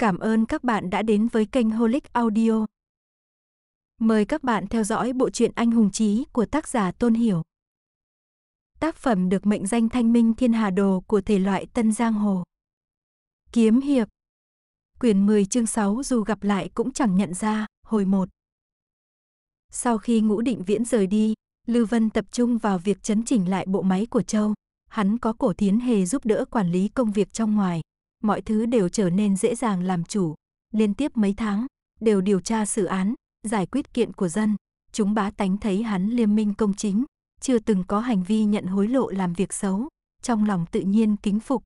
Cảm ơn các bạn đã đến với kênh Holic Audio. Mời các bạn theo dõi bộ truyện Anh hùng chí của tác giả Tôn Hiểu. Tác phẩm được mệnh danh Thanh Minh Thiên Hà Đồ của thể loại Tân Giang Hồ. Kiếm hiệp. Quyển 10 chương 6 dù gặp lại cũng chẳng nhận ra, hồi 1. Sau khi Ngũ Định Viễn rời đi, Lưu Vân tập trung vào việc chấn chỉnh lại bộ máy của Châu. Hắn có cổ thiến hề giúp đỡ quản lý công việc trong ngoài, mọi thứ đều trở nên dễ dàng làm chủ. Liên tiếp mấy tháng, đều điều tra xử án, giải quyết kiện của dân. Chúng bá tánh thấy hắn liêm minh công chính, chưa từng có hành vi nhận hối lộ làm việc xấu, trong lòng tự nhiên kính phục.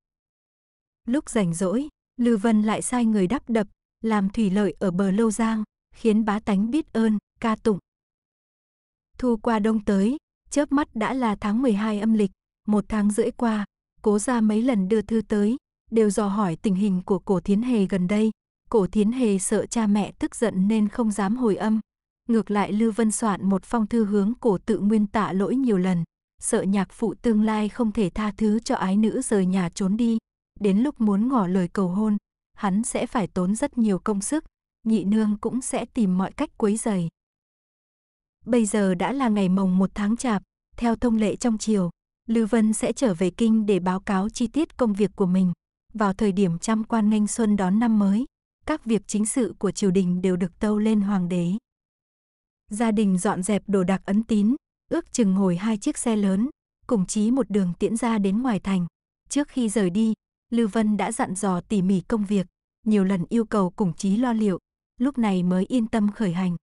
Lúc rảnh rỗi, Lư Vân lại sai người đắp đập, làm thủy lợi ở bờ Lâu Giang, khiến bá tánh biết ơn, ca tụng. Thu qua đông tới, chớp mắt đã là tháng 12 âm lịch, một tháng rưỡi qua, cố ra mấy lần đưa thư tới, đều dò hỏi tình hình của cổ thiến hề gần đây. Cổ thiến hề sợ cha mẹ tức giận nên không dám hồi âm. Ngược lại Lưu Vân soạn một phong thư hướng cổ tự nguyên tạ lỗi nhiều lần, sợ nhạc phụ tương lai không thể tha thứ cho ái nữ rời nhà trốn đi. Đến lúc muốn ngỏ lời cầu hôn, hắn sẽ phải tốn rất nhiều công sức, nhị nương cũng sẽ tìm mọi cách quấy giày. Bây giờ đã là ngày mồng một tháng chạp, theo thông lệ trong chiều, Lưu Vân sẽ trở về kinh để báo cáo chi tiết công việc của mình vào thời điểm trăm quan nghênh xuân đón năm mới, các việc chính sự của triều đình đều được tâu lên hoàng đế. Gia đình dọn dẹp đồ đạc ấn tín, ước chừng hồi hai chiếc xe lớn, cùng chí một đường tiễn ra đến ngoài thành. Trước khi rời đi, Lưu Vân đã dặn dò tỉ mỉ công việc, nhiều lần yêu cầu cùng chí lo liệu, lúc này mới yên tâm khởi hành.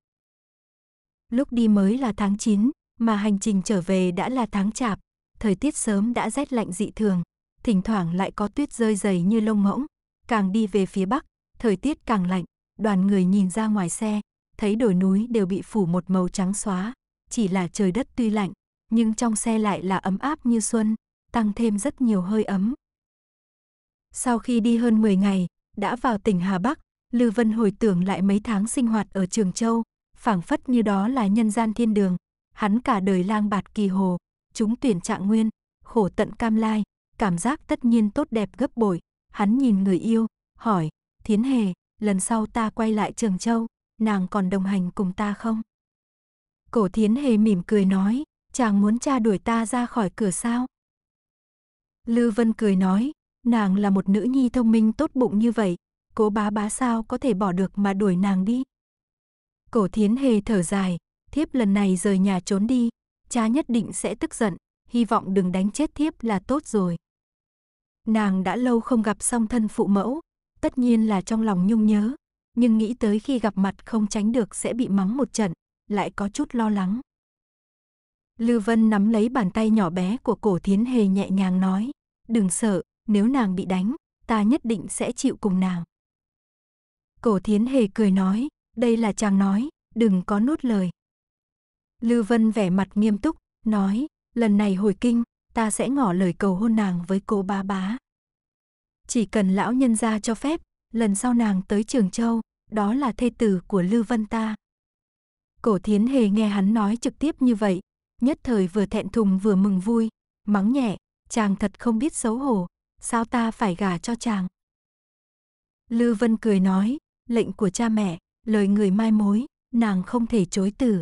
Lúc đi mới là tháng 9, mà hành trình trở về đã là tháng chạp, thời tiết sớm đã rét lạnh dị thường, thỉnh thoảng lại có tuyết rơi dày như lông mỗng. Càng đi về phía bắc, thời tiết càng lạnh, đoàn người nhìn ra ngoài xe, thấy đồi núi đều bị phủ một màu trắng xóa, chỉ là trời đất tuy lạnh, nhưng trong xe lại là ấm áp như xuân, tăng thêm rất nhiều hơi ấm. Sau khi đi hơn 10 ngày, đã vào tỉnh Hà Bắc, Lư Vân hồi tưởng lại mấy tháng sinh hoạt ở Trường Châu, phảng phất như đó là nhân gian thiên đường, hắn cả đời lang bạt kỳ hồ, chúng tuyển trạng nguyên, khổ tận cam lai, cảm giác tất nhiên tốt đẹp gấp bội. Hắn nhìn người yêu, hỏi, Thiến Hề, lần sau ta quay lại Trường Châu, nàng còn đồng hành cùng ta không? Cổ Thiến Hề mỉm cười nói, chàng muốn cha đuổi ta ra khỏi cửa sao? Lư Vân cười nói, nàng là một nữ nhi thông minh tốt bụng như vậy, cố bá bá sao có thể bỏ được mà đuổi nàng đi. Cổ Thiến Hề thở dài, thiếp lần này rời nhà trốn đi, cha nhất định sẽ tức giận, hy vọng đừng đánh chết thiếp là tốt rồi. Nàng đã lâu không gặp song thân phụ mẫu, tất nhiên là trong lòng nhung nhớ, nhưng nghĩ tới khi gặp mặt không tránh được sẽ bị mắng một trận, lại có chút lo lắng. lưu Vân nắm lấy bàn tay nhỏ bé của cổ thiến hề nhẹ nhàng nói, đừng sợ, nếu nàng bị đánh, ta nhất định sẽ chịu cùng nàng. Cổ thiến hề cười nói, đây là chàng nói, đừng có nuốt lời. lưu Vân vẻ mặt nghiêm túc, nói, lần này hồi kinh, ta sẽ ngỏ lời cầu hôn nàng với cô ba bá. Chỉ cần lão nhân gia cho phép, lần sau nàng tới Trường Châu, đó là thê tử của Lư Vân ta. Cổ thiến hề nghe hắn nói trực tiếp như vậy, nhất thời vừa thẹn thùng vừa mừng vui, mắng nhẹ, chàng thật không biết xấu hổ, sao ta phải gả cho chàng. Lư Vân cười nói, lệnh của cha mẹ, lời người mai mối, nàng không thể chối từ.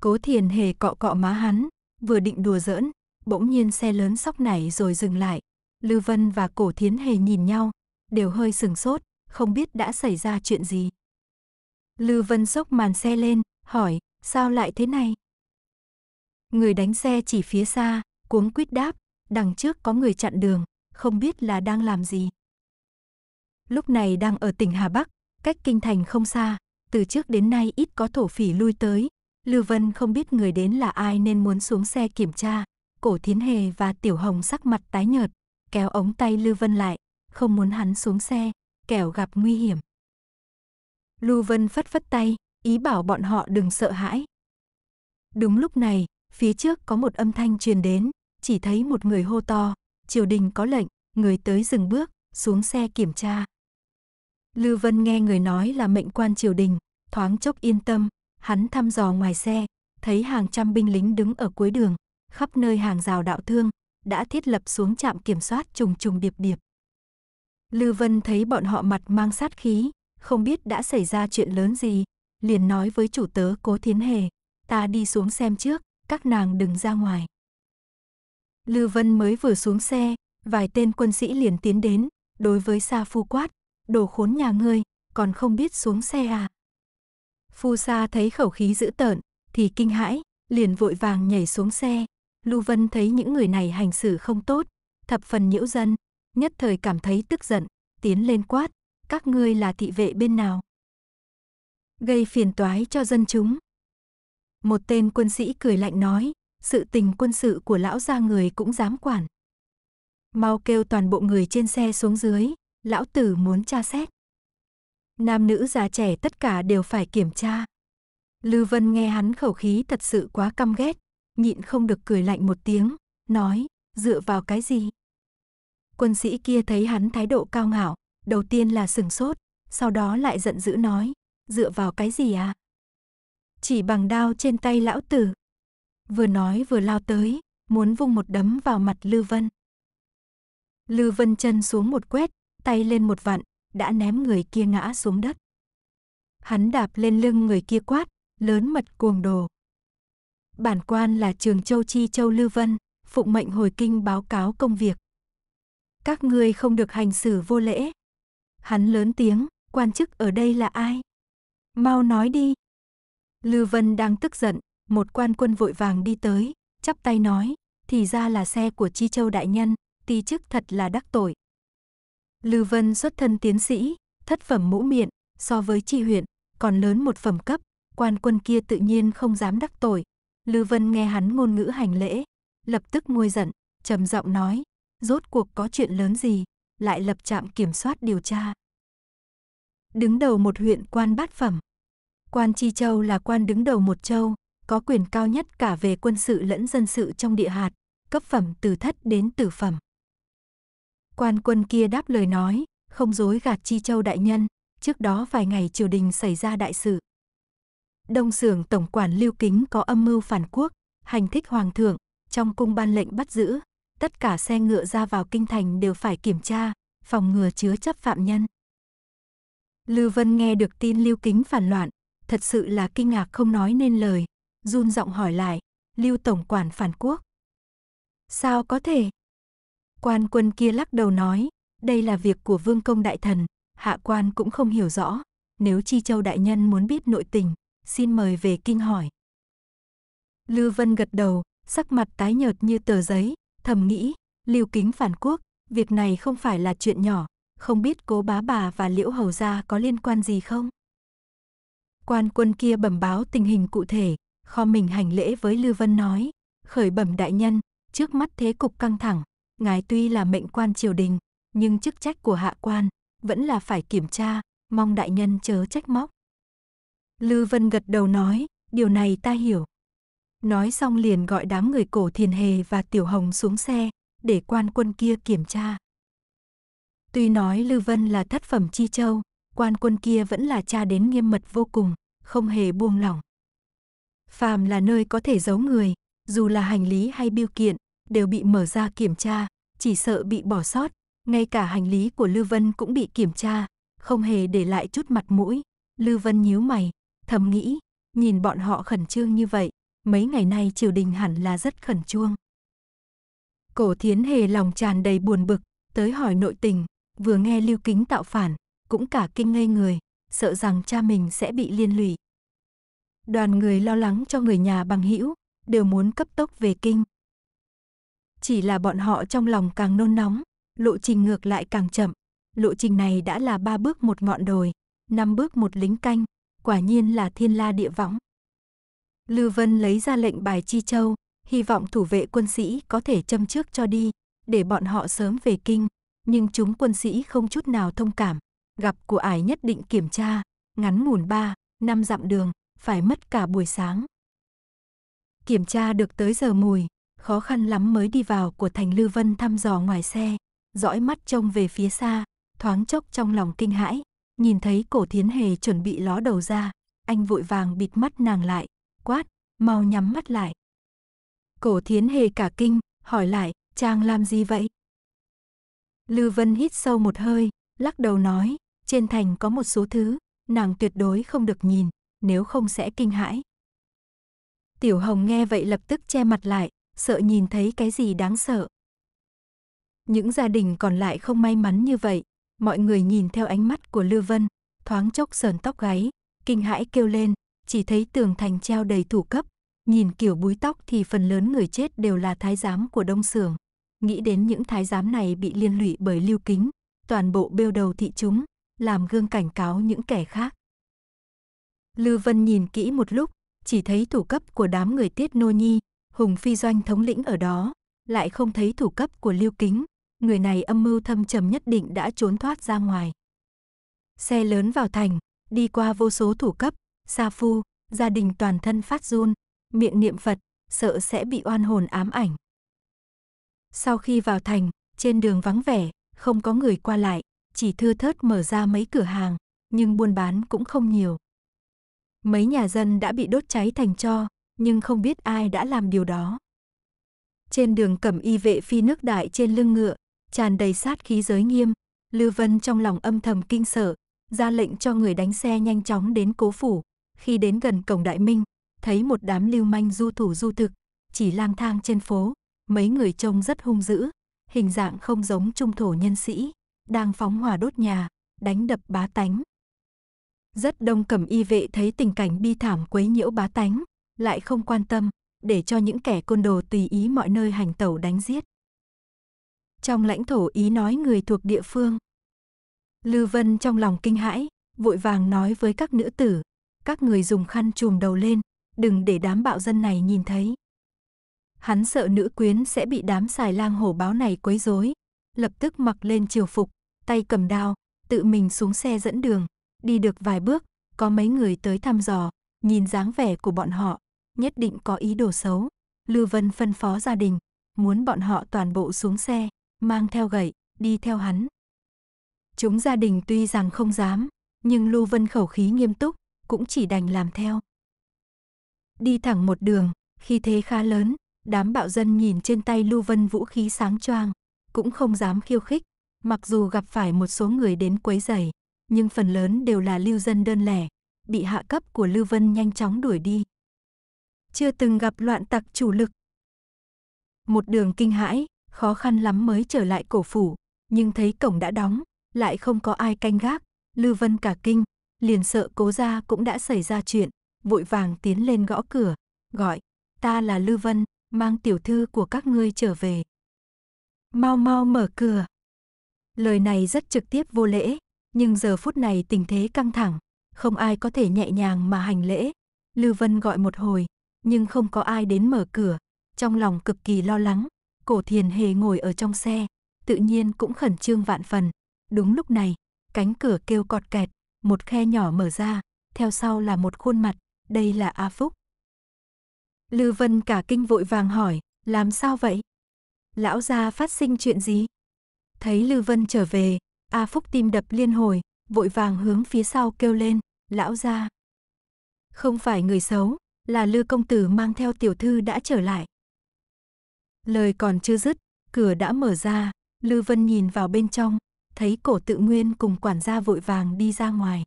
Cố thiền hề cọ cọ má hắn, vừa định đùa giỡn, Bỗng nhiên xe lớn sóc nảy rồi dừng lại. Lư Vân và Cổ Thiến Hề nhìn nhau, đều hơi sừng sốt, không biết đã xảy ra chuyện gì. Lư Vân sốc màn xe lên, hỏi, sao lại thế này? Người đánh xe chỉ phía xa, cuống quýt đáp, đằng trước có người chặn đường, không biết là đang làm gì. Lúc này đang ở tỉnh Hà Bắc, cách kinh thành không xa, từ trước đến nay ít có thổ phỉ lui tới, Lưu Vân không biết người đến là ai nên muốn xuống xe kiểm tra, cổ thiến hề và tiểu hồng sắc mặt tái nhợt, kéo ống tay Lưu Vân lại, không muốn hắn xuống xe, kẻo gặp nguy hiểm. Lưu Vân phất phất tay, ý bảo bọn họ đừng sợ hãi. Đúng lúc này, phía trước có một âm thanh truyền đến, chỉ thấy một người hô to, triều đình có lệnh, người tới dừng bước, xuống xe kiểm tra. Lưu Vân nghe người nói là mệnh quan triều đình, thoáng chốc yên tâm, hắn thăm dò ngoài xe, thấy hàng trăm binh lính đứng ở cuối đường, khắp nơi hàng rào đạo thương, đã thiết lập xuống trạm kiểm soát trùng trùng điệp điệp. Lưu Vân thấy bọn họ mặt mang sát khí, không biết đã xảy ra chuyện lớn gì, liền nói với chủ tớ Cố Thiến Hề, ta đi xuống xem trước, các nàng đừng ra ngoài. Lưu Vân mới vừa xuống xe, vài tên quân sĩ liền tiến đến, đối với Sa Phu quát, đồ khốn nhà ngươi, còn không biết xuống xe à. Phu Sa thấy khẩu khí dữ tợn, thì kinh hãi, liền vội vàng nhảy xuống xe, Lưu Vân thấy những người này hành xử không tốt, thập phần nhiễu dân, nhất thời cảm thấy tức giận, tiến lên quát, các ngươi là thị vệ bên nào? Gây phiền toái cho dân chúng. Một tên quân sĩ cười lạnh nói, sự tình quân sự của lão gia người cũng dám quản. Mau kêu toàn bộ người trên xe xuống dưới, lão tử muốn tra xét. Nam nữ già trẻ tất cả đều phải kiểm tra. Lưu Vân nghe hắn khẩu khí thật sự quá căm ghét, nhịn không được cười lạnh một tiếng, nói, dựa vào cái gì? Quân sĩ kia thấy hắn thái độ cao ngạo, đầu tiên là sừng sốt, sau đó lại giận dữ nói, dựa vào cái gì à? Chỉ bằng đao trên tay lão tử. Vừa nói vừa lao tới, muốn vung một đấm vào mặt Lư Vân. Lư Vân chân xuống một quét, tay lên một vặn, đã ném người kia ngã xuống đất. Hắn đạp lên lưng người kia quát, lớn mật cuồng đồ bản quan là Trường Châu Chi Châu lưu Vân, phụng mệnh hồi kinh báo cáo công việc. Các ngươi không được hành xử vô lễ. Hắn lớn tiếng, quan chức ở đây là ai? Mau nói đi. lưu Vân đang tức giận, một quan quân vội vàng đi tới, chắp tay nói, thì ra là xe của Chi Châu đại nhân, ti chức thật là đắc tội. lưu Vân xuất thân tiến sĩ, thất phẩm mũ miệng, so với Chi huyện, còn lớn một phẩm cấp, quan quân kia tự nhiên không dám đắc tội, Lưu Vân nghe hắn ngôn ngữ hành lễ, lập tức nguôi giận, trầm giọng nói, rốt cuộc có chuyện lớn gì, lại lập trạm kiểm soát điều tra. Đứng đầu một huyện quan bát phẩm. Quan Chi Châu là quan đứng đầu một châu, có quyền cao nhất cả về quân sự lẫn dân sự trong địa hạt, cấp phẩm từ thất đến tử phẩm. Quan quân kia đáp lời nói, không dối gạt Chi Châu đại nhân, trước đó vài ngày triều đình xảy ra đại sự, Đông Sưởng Tổng quản Lưu Kính có âm mưu phản quốc, hành thích hoàng thượng, trong cung ban lệnh bắt giữ, tất cả xe ngựa ra vào kinh thành đều phải kiểm tra, phòng ngừa chứa chấp phạm nhân. lưu Vân nghe được tin Lưu Kính phản loạn, thật sự là kinh ngạc không nói nên lời, run giọng hỏi lại, Lưu Tổng quản phản quốc. Sao có thể? Quan quân kia lắc đầu nói, đây là việc của vương công đại thần, hạ quan cũng không hiểu rõ, nếu Chi Châu đại nhân muốn biết nội tình, xin mời về kinh hỏi. Lưu Vân gật đầu, sắc mặt tái nhợt như tờ giấy, thầm nghĩ, lưu kính phản quốc, việc này không phải là chuyện nhỏ, không biết cố bá bà và liễu hầu gia có liên quan gì không? Quan quân kia bẩm báo tình hình cụ thể, kho mình hành lễ với Lưu Vân nói, khởi bẩm đại nhân, trước mắt thế cục căng thẳng, ngài tuy là mệnh quan triều đình, nhưng chức trách của hạ quan vẫn là phải kiểm tra, mong đại nhân chớ trách móc. Lư Vân gật đầu nói, điều này ta hiểu. Nói xong liền gọi đám người cổ thiền hề và tiểu hồng xuống xe, để quan quân kia kiểm tra. Tuy nói Lư Vân là thất phẩm chi châu, quan quân kia vẫn là cha đến nghiêm mật vô cùng, không hề buông lỏng. Phàm là nơi có thể giấu người, dù là hành lý hay biêu kiện, đều bị mở ra kiểm tra, chỉ sợ bị bỏ sót, ngay cả hành lý của Lư Vân cũng bị kiểm tra, không hề để lại chút mặt mũi. Lư Vân nhíu mày, thầm nghĩ, nhìn bọn họ khẩn trương như vậy, mấy ngày nay triều đình hẳn là rất khẩn trương. Cổ thiến hề lòng tràn đầy buồn bực, tới hỏi nội tình, vừa nghe lưu kính tạo phản, cũng cả kinh ngây người, sợ rằng cha mình sẽ bị liên lụy. Đoàn người lo lắng cho người nhà bằng hữu đều muốn cấp tốc về kinh. Chỉ là bọn họ trong lòng càng nôn nóng, lộ trình ngược lại càng chậm. Lộ trình này đã là ba bước một ngọn đồi, năm bước một lính canh, quả nhiên là thiên la địa võng. Lư Vân lấy ra lệnh bài Chi Châu, hy vọng thủ vệ quân sĩ có thể châm trước cho đi, để bọn họ sớm về kinh, nhưng chúng quân sĩ không chút nào thông cảm, gặp của ải nhất định kiểm tra, ngắn ngủn ba, năm dặm đường, phải mất cả buổi sáng. Kiểm tra được tới giờ mùi, khó khăn lắm mới đi vào của thành Lư Vân thăm dò ngoài xe, dõi mắt trông về phía xa, thoáng chốc trong lòng kinh hãi, Nhìn thấy cổ thiến hề chuẩn bị ló đầu ra, anh vội vàng bịt mắt nàng lại, quát, mau nhắm mắt lại. Cổ thiến hề cả kinh, hỏi lại, chàng làm gì vậy? Lưu Vân hít sâu một hơi, lắc đầu nói, trên thành có một số thứ, nàng tuyệt đối không được nhìn, nếu không sẽ kinh hãi. Tiểu Hồng nghe vậy lập tức che mặt lại, sợ nhìn thấy cái gì đáng sợ. Những gia đình còn lại không may mắn như vậy, Mọi người nhìn theo ánh mắt của Lưu Vân, thoáng chốc sờn tóc gáy, kinh hãi kêu lên, chỉ thấy tường thành treo đầy thủ cấp, nhìn kiểu búi tóc thì phần lớn người chết đều là thái giám của đông Sường. Nghĩ đến những thái giám này bị liên lụy bởi lưu kính, toàn bộ bêu đầu thị chúng, làm gương cảnh cáo những kẻ khác. Lưu Vân nhìn kỹ một lúc, chỉ thấy thủ cấp của đám người tiết nô nhi, Hùng Phi Doanh thống lĩnh ở đó, lại không thấy thủ cấp của Lưu Kính, người này âm mưu thâm trầm nhất định đã trốn thoát ra ngoài. Xe lớn vào thành, đi qua vô số thủ cấp, sa phu, gia đình toàn thân phát run, miệng niệm Phật, sợ sẽ bị oan hồn ám ảnh. Sau khi vào thành, trên đường vắng vẻ, không có người qua lại, chỉ thưa thớt mở ra mấy cửa hàng, nhưng buôn bán cũng không nhiều. Mấy nhà dân đã bị đốt cháy thành cho, nhưng không biết ai đã làm điều đó. Trên đường cầm y vệ phi nước đại trên lưng ngựa, tràn đầy sát khí giới nghiêm, lưu Vân trong lòng âm thầm kinh sợ, ra lệnh cho người đánh xe nhanh chóng đến cố phủ. Khi đến gần cổng Đại Minh, thấy một đám lưu manh du thủ du thực, chỉ lang thang trên phố, mấy người trông rất hung dữ, hình dạng không giống trung thổ nhân sĩ, đang phóng hỏa đốt nhà, đánh đập bá tánh. Rất đông cẩm y vệ thấy tình cảnh bi thảm quấy nhiễu bá tánh, lại không quan tâm, để cho những kẻ côn đồ tùy ý mọi nơi hành tẩu đánh giết trong lãnh thổ ý nói người thuộc địa phương. Lư Vân trong lòng kinh hãi, vội vàng nói với các nữ tử, các người dùng khăn chùm đầu lên, đừng để đám bạo dân này nhìn thấy. Hắn sợ nữ quyến sẽ bị đám xài lang hổ báo này quấy rối, lập tức mặc lên triều phục, tay cầm đao, tự mình xuống xe dẫn đường, đi được vài bước, có mấy người tới thăm dò, nhìn dáng vẻ của bọn họ, nhất định có ý đồ xấu. Lưu Vân phân phó gia đình, muốn bọn họ toàn bộ xuống xe mang theo gậy, đi theo hắn. Chúng gia đình tuy rằng không dám, nhưng Lưu Vân khẩu khí nghiêm túc, cũng chỉ đành làm theo. Đi thẳng một đường, khi thế khá lớn, đám bạo dân nhìn trên tay Lưu Vân vũ khí sáng choang, cũng không dám khiêu khích, mặc dù gặp phải một số người đến quấy rầy, nhưng phần lớn đều là lưu dân đơn lẻ, bị hạ cấp của Lưu Vân nhanh chóng đuổi đi. Chưa từng gặp loạn tặc chủ lực. Một đường kinh hãi, khó khăn lắm mới trở lại cổ phủ, nhưng thấy cổng đã đóng, lại không có ai canh gác, lưu Vân cả kinh, liền sợ cố gia cũng đã xảy ra chuyện, vội vàng tiến lên gõ cửa, gọi, ta là lưu Vân, mang tiểu thư của các ngươi trở về. Mau mau mở cửa. Lời này rất trực tiếp vô lễ, nhưng giờ phút này tình thế căng thẳng, không ai có thể nhẹ nhàng mà hành lễ. lưu Vân gọi một hồi, nhưng không có ai đến mở cửa, trong lòng cực kỳ lo lắng, Cổ thiền hề ngồi ở trong xe, tự nhiên cũng khẩn trương vạn phần. Đúng lúc này, cánh cửa kêu cọt kẹt, một khe nhỏ mở ra, theo sau là một khuôn mặt, đây là A Phúc. Lư Vân cả kinh vội vàng hỏi, làm sao vậy? Lão gia phát sinh chuyện gì? Thấy Lư Vân trở về, A Phúc tim đập liên hồi, vội vàng hướng phía sau kêu lên, lão gia. Không phải người xấu, là Lư công tử mang theo tiểu thư đã trở lại. Lời còn chưa dứt, cửa đã mở ra, Lư Vân nhìn vào bên trong, thấy cổ tự nguyên cùng quản gia vội vàng đi ra ngoài.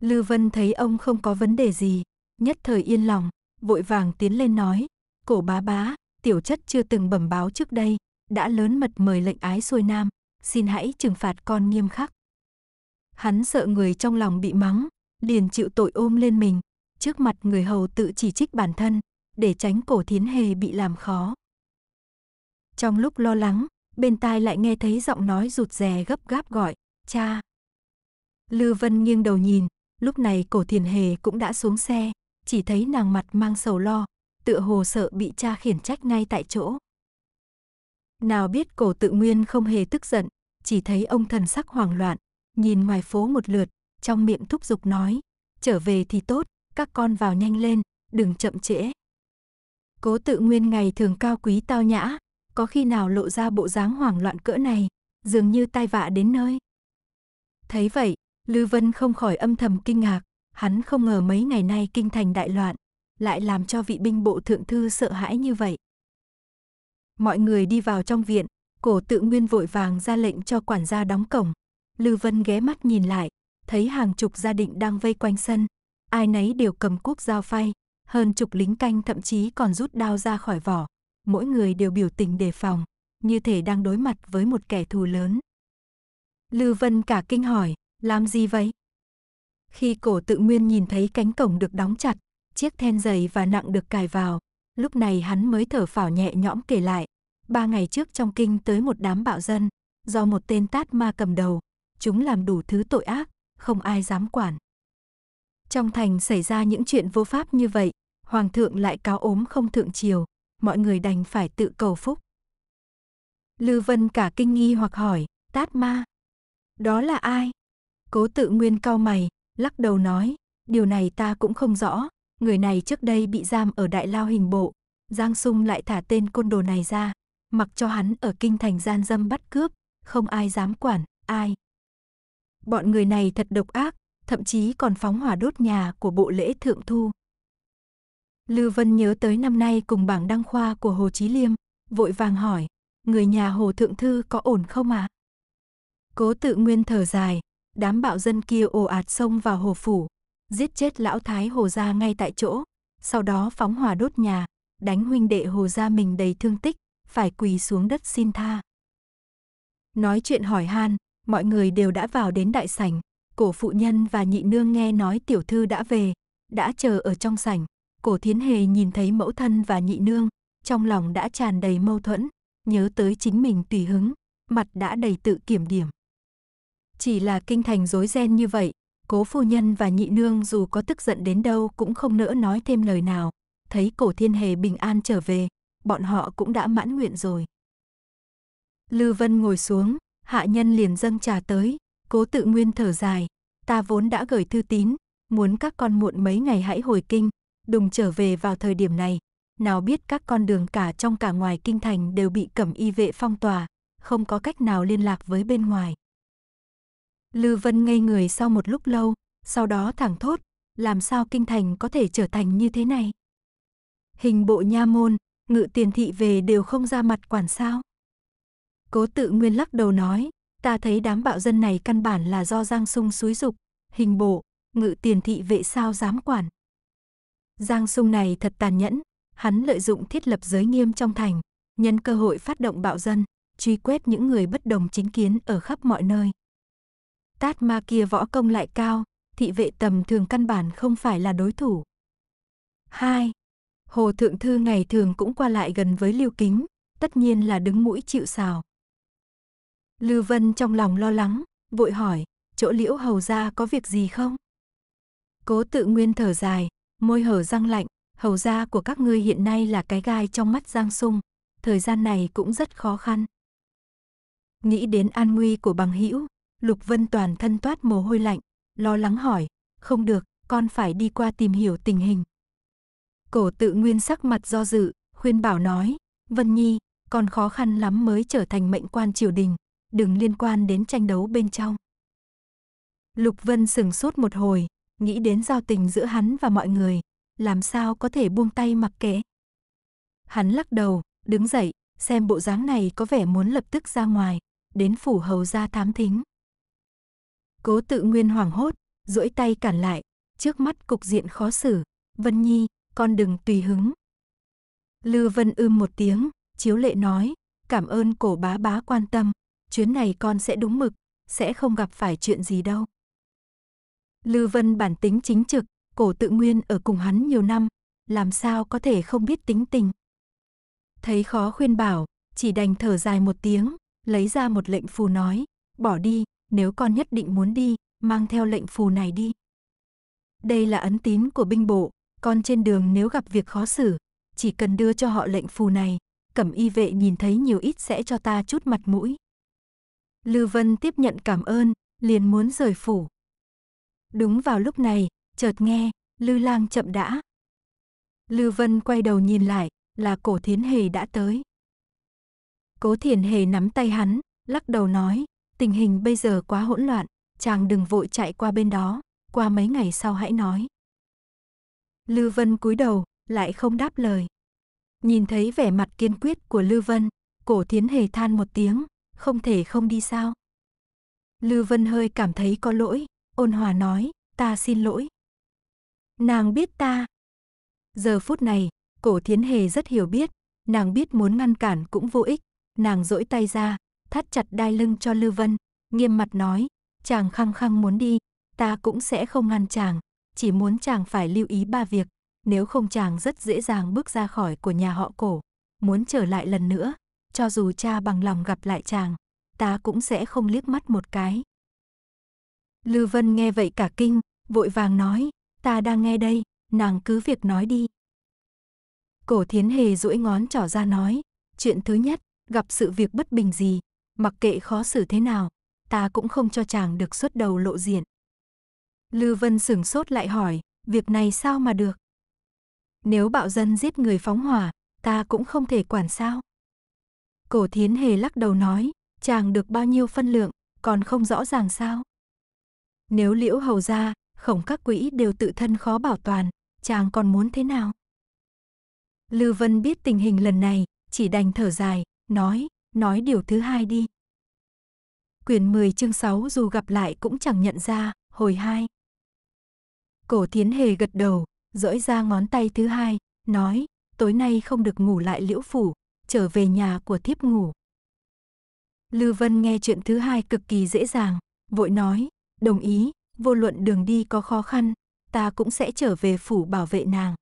Lư Vân thấy ông không có vấn đề gì, nhất thời yên lòng, vội vàng tiến lên nói, cổ bá bá, tiểu chất chưa từng bẩm báo trước đây, đã lớn mật mời lệnh ái xuôi nam, xin hãy trừng phạt con nghiêm khắc. Hắn sợ người trong lòng bị mắng, liền chịu tội ôm lên mình, trước mặt người hầu tự chỉ trích bản thân, để tránh cổ thiến hề bị làm khó. Trong lúc lo lắng, bên tai lại nghe thấy giọng nói rụt rè gấp gáp gọi, cha. Lư Vân nghiêng đầu nhìn, lúc này cổ thiền hề cũng đã xuống xe, chỉ thấy nàng mặt mang sầu lo, tựa hồ sợ bị cha khiển trách ngay tại chỗ. Nào biết cổ tự nguyên không hề tức giận, chỉ thấy ông thần sắc hoảng loạn, nhìn ngoài phố một lượt, trong miệng thúc giục nói, trở về thì tốt, các con vào nhanh lên, đừng chậm trễ. Cố tự nguyên ngày thường cao quý tao nhã, có khi nào lộ ra bộ dáng hoảng loạn cỡ này, dường như tai vạ đến nơi. Thấy vậy, Lư Vân không khỏi âm thầm kinh ngạc, hắn không ngờ mấy ngày nay kinh thành đại loạn, lại làm cho vị binh bộ thượng thư sợ hãi như vậy. Mọi người đi vào trong viện, cổ tự nguyên vội vàng ra lệnh cho quản gia đóng cổng. Lư Vân ghé mắt nhìn lại, thấy hàng chục gia định đang vây quanh sân. Ai nấy đều cầm cuốc dao phay, hơn chục lính canh thậm chí còn rút đao ra khỏi vỏ, mỗi người đều biểu tình đề phòng, như thể đang đối mặt với một kẻ thù lớn. Lưu Vân cả kinh hỏi, làm gì vậy? Khi cổ tự nguyên nhìn thấy cánh cổng được đóng chặt, chiếc then dày và nặng được cài vào, lúc này hắn mới thở phào nhẹ nhõm kể lại. Ba ngày trước trong kinh tới một đám bạo dân, do một tên tát ma cầm đầu, chúng làm đủ thứ tội ác, không ai dám quản. Trong thành xảy ra những chuyện vô pháp như vậy, hoàng thượng lại cáo ốm không thượng triều, mọi người đành phải tự cầu phúc. Lưu Vân cả kinh nghi hoặc hỏi, tát ma. Đó là ai? Cố tự nguyên cau mày, lắc đầu nói, điều này ta cũng không rõ, người này trước đây bị giam ở đại lao hình bộ, Giang Sung lại thả tên côn đồ này ra, mặc cho hắn ở kinh thành gian dâm bắt cướp, không ai dám quản, ai. Bọn người này thật độc ác, thậm chí còn phóng hỏa đốt nhà của bộ lễ thượng thu. Lưu Vân nhớ tới năm nay cùng bảng đăng khoa của Hồ Chí Liêm, vội vàng hỏi, người nhà Hồ Thượng Thư có ổn không ạ? À? Cố tự nguyên thở dài, đám bạo dân kia ồ ạt xông vào hồ phủ, giết chết lão thái Hồ gia ngay tại chỗ, sau đó phóng hỏa đốt nhà, đánh huynh đệ Hồ gia mình đầy thương tích, phải quỳ xuống đất xin tha. Nói chuyện hỏi han, mọi người đều đã vào đến đại sảnh, cổ phụ nhân và nhị nương nghe nói tiểu thư đã về, đã chờ ở trong sảnh, Cổ thiến hề nhìn thấy mẫu thân và nhị nương, trong lòng đã tràn đầy mâu thuẫn, nhớ tới chính mình tùy hứng, mặt đã đầy tự kiểm điểm. Chỉ là kinh thành rối ren như vậy, cố phu nhân và nhị nương dù có tức giận đến đâu cũng không nỡ nói thêm lời nào, thấy cổ thiên hề bình an trở về, bọn họ cũng đã mãn nguyện rồi. Lư Vân ngồi xuống, hạ nhân liền dâng trà tới, cố tự nguyên thở dài, ta vốn đã gửi thư tín, muốn các con muộn mấy ngày hãy hồi kinh, đùng trở về vào thời điểm này. Nào biết các con đường cả trong cả ngoài kinh thành đều bị cẩm y vệ phong tỏa, không có cách nào liên lạc với bên ngoài. Lư Vân ngây người sau một lúc lâu, sau đó thẳng thốt, làm sao kinh thành có thể trở thành như thế này? Hình bộ nha môn, ngự tiền thị về đều không ra mặt quản sao? Cố tự nguyên lắc đầu nói, ta thấy đám bạo dân này căn bản là do Giang Sung suối dục, hình bộ, ngự tiền thị vệ sao dám quản. Giang Sung này thật tàn nhẫn, hắn lợi dụng thiết lập giới nghiêm trong thành, nhân cơ hội phát động bạo dân, truy quét những người bất đồng chính kiến ở khắp mọi nơi. Tát ma kia võ công lại cao, thị vệ tầm thường căn bản không phải là đối thủ. 2. Hồ Thượng Thư ngày thường cũng qua lại gần với Lưu Kính, tất nhiên là đứng mũi chịu sào. Lưu Vân trong lòng lo lắng, vội hỏi, chỗ liễu hầu ra có việc gì không? Cố tự nguyên thở dài, Môi hở răng lạnh, hầu gia của các ngươi hiện nay là cái gai trong mắt Giang Sung, thời gian này cũng rất khó khăn. Nghĩ đến an nguy của bằng hữu, Lục Vân toàn thân toát mồ hôi lạnh, lo lắng hỏi, không được, con phải đi qua tìm hiểu tình hình. Cổ tự nguyên sắc mặt do dự, khuyên bảo nói, Vân Nhi, con khó khăn lắm mới trở thành mệnh quan triều đình, đừng liên quan đến tranh đấu bên trong. Lục Vân sừng sốt một hồi, nghĩ đến giao tình giữa hắn và mọi người, làm sao có thể buông tay mặc kệ. Hắn lắc đầu, đứng dậy, xem bộ dáng này có vẻ muốn lập tức ra ngoài, đến phủ hầu ra thám thính. Cố tự nguyên hoảng hốt, duỗi tay cản lại, trước mắt cục diện khó xử, Vân Nhi, con đừng tùy hứng. Lư Vân ưm một tiếng, chiếu lệ nói, cảm ơn cổ bá bá quan tâm, chuyến này con sẽ đúng mực, sẽ không gặp phải chuyện gì đâu. Lưu Vân bản tính chính trực, cổ tự nguyên ở cùng hắn nhiều năm, làm sao có thể không biết tính tình. Thấy khó khuyên bảo, chỉ đành thở dài một tiếng, lấy ra một lệnh phù nói, bỏ đi, nếu con nhất định muốn đi, mang theo lệnh phù này đi. Đây là ấn tín của binh bộ, con trên đường nếu gặp việc khó xử, chỉ cần đưa cho họ lệnh phù này, cẩm y vệ nhìn thấy nhiều ít sẽ cho ta chút mặt mũi. Lưu Vân tiếp nhận cảm ơn, liền muốn rời phủ. Đúng vào lúc này, chợt nghe, Lư Lang chậm đã. Lư Vân quay đầu nhìn lại, là Cổ Thiến Hề đã tới. Cố Thiền Hề nắm tay hắn, lắc đầu nói, tình hình bây giờ quá hỗn loạn, chàng đừng vội chạy qua bên đó, qua mấy ngày sau hãy nói. Lư Vân cúi đầu, lại không đáp lời. Nhìn thấy vẻ mặt kiên quyết của Lư Vân, cổ thiến hề than một tiếng, không thể không đi sao. Lư Vân hơi cảm thấy có lỗi, ôn hòa nói, ta xin lỗi. Nàng biết ta. Giờ phút này, cổ thiến hề rất hiểu biết, nàng biết muốn ngăn cản cũng vô ích, nàng dỗi tay ra, thắt chặt đai lưng cho Lư Vân, nghiêm mặt nói, chàng khăng khăng muốn đi, ta cũng sẽ không ngăn chàng, chỉ muốn chàng phải lưu ý ba việc, nếu không chàng rất dễ dàng bước ra khỏi của nhà họ cổ, muốn trở lại lần nữa, cho dù cha bằng lòng gặp lại chàng, ta cũng sẽ không liếc mắt một cái. Lưu Vân nghe vậy cả kinh, vội vàng nói, ta đang nghe đây, nàng cứ việc nói đi. Cổ thiến hề duỗi ngón trỏ ra nói, chuyện thứ nhất, gặp sự việc bất bình gì, mặc kệ khó xử thế nào, ta cũng không cho chàng được xuất đầu lộ diện. Lưu Vân sửng sốt lại hỏi, việc này sao mà được? Nếu bạo dân giết người phóng hỏa, ta cũng không thể quản sao. Cổ thiến hề lắc đầu nói, chàng được bao nhiêu phân lượng, còn không rõ ràng sao? Nếu liễu hầu ra, khổng các quỹ đều tự thân khó bảo toàn, chàng còn muốn thế nào? Lưu Vân biết tình hình lần này, chỉ đành thở dài, nói, nói điều thứ hai đi. Quyển 10 chương 6 dù gặp lại cũng chẳng nhận ra, hồi hai. Cổ Thiến Hề gật đầu, rỗi ra ngón tay thứ hai, nói, tối nay không được ngủ lại liễu phủ, trở về nhà của thiếp ngủ. Lưu Vân nghe chuyện thứ hai cực kỳ dễ dàng, vội nói, Đồng ý, vô luận đường đi có khó khăn, ta cũng sẽ trở về phủ bảo vệ nàng.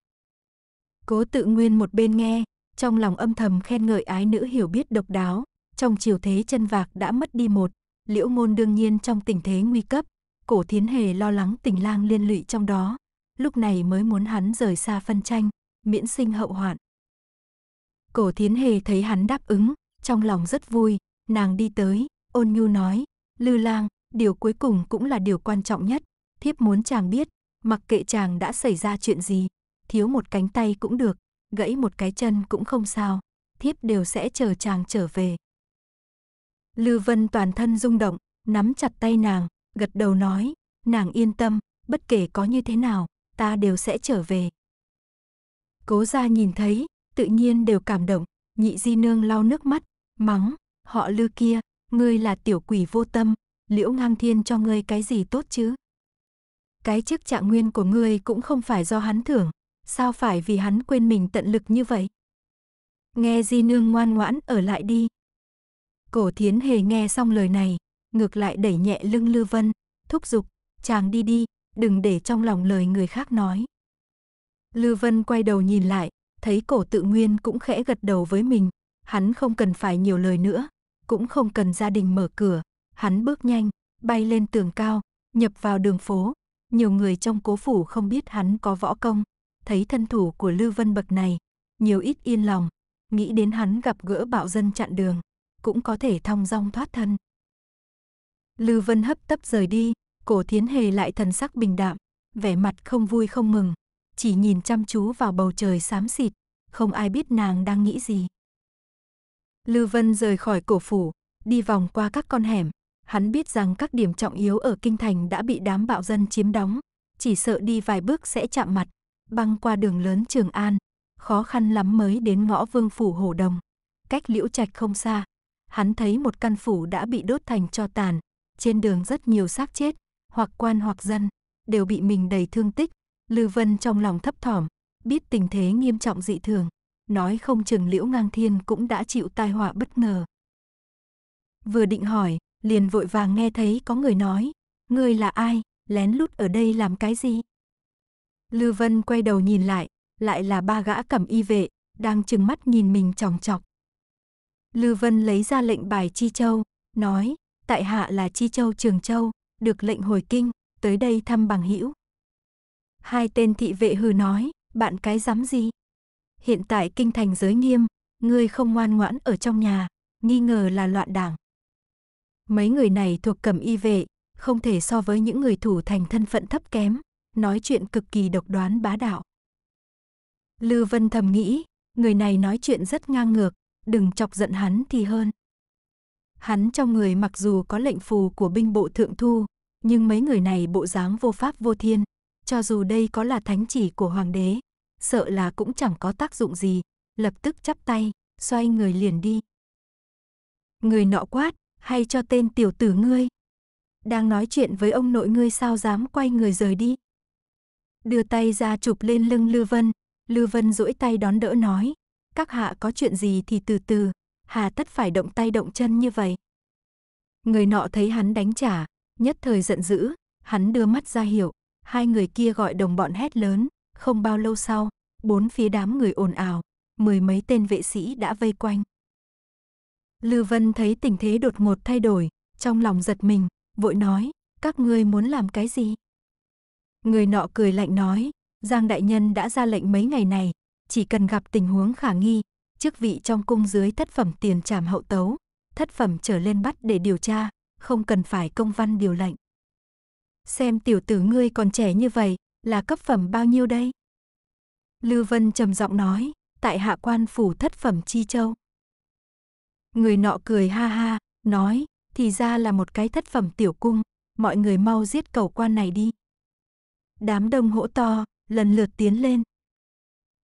Cố tự nguyên một bên nghe, trong lòng âm thầm khen ngợi ái nữ hiểu biết độc đáo, trong chiều thế chân vạc đã mất đi một, liễu ngôn đương nhiên trong tình thế nguy cấp, cổ thiến hề lo lắng tình lang liên lụy trong đó, lúc này mới muốn hắn rời xa phân tranh, miễn sinh hậu hoạn. Cổ thiến hề thấy hắn đáp ứng, trong lòng rất vui, nàng đi tới, ôn nhu nói, lư lang, điều cuối cùng cũng là điều quan trọng nhất, thiếp muốn chàng biết, mặc kệ chàng đã xảy ra chuyện gì, thiếu một cánh tay cũng được, gãy một cái chân cũng không sao, thiếp đều sẽ chờ chàng trở về. Lưu Vân toàn thân rung động, nắm chặt tay nàng, gật đầu nói, nàng yên tâm, bất kể có như thế nào, ta đều sẽ trở về. Cố gia nhìn thấy, tự nhiên đều cảm động, nhị di nương lau nước mắt, mắng, họ lư kia, ngươi là tiểu quỷ vô tâm, liễu ngang thiên cho ngươi cái gì tốt chứ? Cái chức trạng nguyên của ngươi cũng không phải do hắn thưởng, sao phải vì hắn quên mình tận lực như vậy? Nghe di nương ngoan ngoãn ở lại đi. Cổ thiến hề nghe xong lời này, ngược lại đẩy nhẹ lưng Lư Vân, thúc giục, chàng đi đi, đừng để trong lòng lời người khác nói. Lư Vân quay đầu nhìn lại, thấy cổ tự nguyên cũng khẽ gật đầu với mình, hắn không cần phải nhiều lời nữa, cũng không cần gia đình mở cửa, Hắn bước nhanh, bay lên tường cao, nhập vào đường phố. Nhiều người trong cố phủ không biết hắn có võ công, thấy thân thủ của Lư Vân bậc này, nhiều ít yên lòng, nghĩ đến hắn gặp gỡ bạo dân chặn đường, cũng có thể thong dong thoát thân. Lư Vân hấp tấp rời đi, cổ thiến hề lại thần sắc bình đạm, vẻ mặt không vui không mừng, chỉ nhìn chăm chú vào bầu trời xám xịt, không ai biết nàng đang nghĩ gì. Lư Vân rời khỏi cổ phủ, đi vòng qua các con hẻm, Hắn biết rằng các điểm trọng yếu ở kinh thành đã bị đám bạo dân chiếm đóng, chỉ sợ đi vài bước sẽ chạm mặt, băng qua đường lớn Trường An, khó khăn lắm mới đến ngõ Vương phủ Hồ Đồng. Cách Liễu Trạch không xa, hắn thấy một căn phủ đã bị đốt thành cho tàn, trên đường rất nhiều xác chết, hoặc quan hoặc dân, đều bị mình đầy thương tích. Lư Vân trong lòng thấp thỏm, biết tình thế nghiêm trọng dị thường, nói không chừng Liễu Ngang Thiên cũng đã chịu tai họa bất ngờ. Vừa định hỏi, liền vội vàng nghe thấy có người nói, ngươi là ai, lén lút ở đây làm cái gì? Lư Vân quay đầu nhìn lại, lại là ba gã cẩm y vệ, đang trừng mắt nhìn mình chòng chọc. Lư Vân lấy ra lệnh bài Chi Châu, nói, tại hạ là Chi Châu Trường Châu, được lệnh hồi kinh, tới đây thăm bằng hữu. Hai tên thị vệ hừ nói, bạn cái dám gì? Hiện tại kinh thành giới nghiêm, ngươi không ngoan ngoãn ở trong nhà, nghi ngờ là loạn đảng. Mấy người này thuộc cẩm y vệ, không thể so với những người thủ thành thân phận thấp kém, nói chuyện cực kỳ độc đoán bá đạo. Lư Vân thầm nghĩ, người này nói chuyện rất ngang ngược, đừng chọc giận hắn thì hơn. Hắn trong người mặc dù có lệnh phù của binh bộ thượng thu, nhưng mấy người này bộ dáng vô pháp vô thiên, cho dù đây có là thánh chỉ của hoàng đế, sợ là cũng chẳng có tác dụng gì, lập tức chắp tay, xoay người liền đi. Người nọ quát, hay cho tên tiểu tử ngươi. Đang nói chuyện với ông nội ngươi sao dám quay người rời đi. Đưa tay ra chụp lên lưng Lưu Vân, Lưu Vân duỗi tay đón đỡ nói, các hạ có chuyện gì thì từ từ, hà tất phải động tay động chân như vậy. Người nọ thấy hắn đánh trả, nhất thời giận dữ, hắn đưa mắt ra hiệu, hai người kia gọi đồng bọn hét lớn, không bao lâu sau, bốn phía đám người ồn ào, mười mấy tên vệ sĩ đã vây quanh. Lư Vân thấy tình thế đột ngột thay đổi, trong lòng giật mình, vội nói, các ngươi muốn làm cái gì? Người nọ cười lạnh nói, Giang Đại Nhân đã ra lệnh mấy ngày này, chỉ cần gặp tình huống khả nghi, chức vị trong cung dưới thất phẩm tiền trảm hậu tấu, thất phẩm trở lên bắt để điều tra, không cần phải công văn điều lệnh. Xem tiểu tử ngươi còn trẻ như vậy, là cấp phẩm bao nhiêu đây? Lưu Vân trầm giọng nói, tại hạ quan phủ thất phẩm Chi Châu. Người nọ cười ha ha, nói, thì ra là một cái thất phẩm tiểu cung, mọi người mau giết cầu quan này đi. Đám đông hỗ to, lần lượt tiến lên.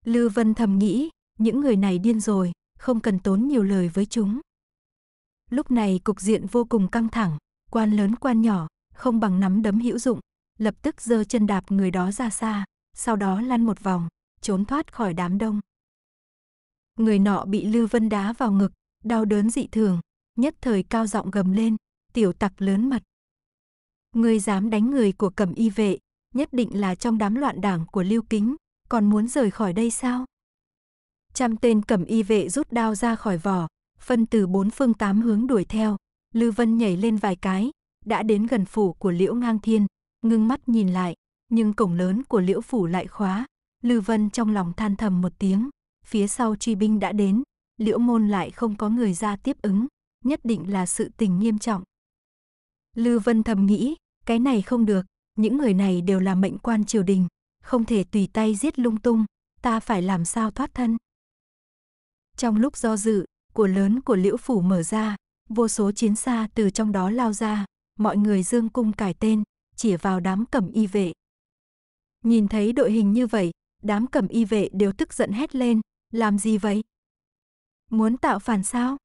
Lư Vân thầm nghĩ, những người này điên rồi, không cần tốn nhiều lời với chúng. Lúc này cục diện vô cùng căng thẳng, quan lớn quan nhỏ, không bằng nắm đấm hữu dụng, lập tức giơ chân đạp người đó ra xa, sau đó lăn một vòng, trốn thoát khỏi đám đông. Người nọ bị Lư Vân đá vào ngực, đau đớn dị thường, nhất thời cao giọng gầm lên, tiểu tặc lớn mặt Ngươi dám đánh người của cẩm y vệ, nhất định là trong đám loạn đảng của lưu kính, còn muốn rời khỏi đây sao? Trăm tên cẩm y vệ rút đao ra khỏi vỏ, phân từ bốn phương tám hướng đuổi theo, Lư Vân nhảy lên vài cái, đã đến gần phủ của Liễu Ngang Thiên, ngưng mắt nhìn lại, nhưng cổng lớn của Liễu phủ lại khóa. Lư Vân trong lòng than thầm một tiếng, phía sau truy binh đã đến, liễu môn lại không có người ra tiếp ứng, nhất định là sự tình nghiêm trọng. Lưu Vân thầm nghĩ, cái này không được, những người này đều là mệnh quan triều đình, không thể tùy tay giết lung tung, ta phải làm sao thoát thân. Trong lúc do dự, của lớn của liễu phủ mở ra, vô số chiến xa từ trong đó lao ra, mọi người dương cung cải tên, chỉ vào đám cẩm y vệ. Nhìn thấy đội hình như vậy, đám cẩm y vệ đều tức giận hét lên, làm gì vậy, Muốn tạo phản sao?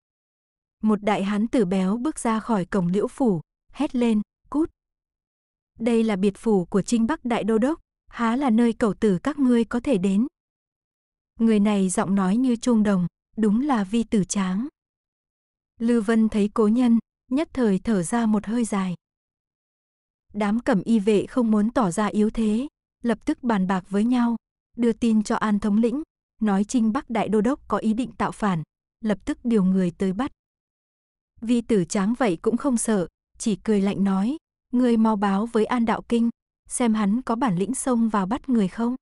Một đại hán tử béo bước ra khỏi cổng liễu phủ, hét lên, cút. Đây là biệt phủ của Trinh Bắc Đại Đô Đốc, há là nơi cầu tử các ngươi có thể đến. Người này giọng nói như chuông đồng, đúng là vi tử tráng. Lư Vân thấy cố nhân, nhất thời thở ra một hơi dài. Đám cẩm y vệ không muốn tỏ ra yếu thế, lập tức bàn bạc với nhau, đưa tin cho An thống lĩnh, nói Trinh Bắc Đại Đô Đốc có ý định tạo phản, lập tức điều người tới bắt. Vi tử tráng vậy cũng không sợ, chỉ cười lạnh nói, người mau báo với An Đạo Kinh, xem hắn có bản lĩnh xông vào bắt người không.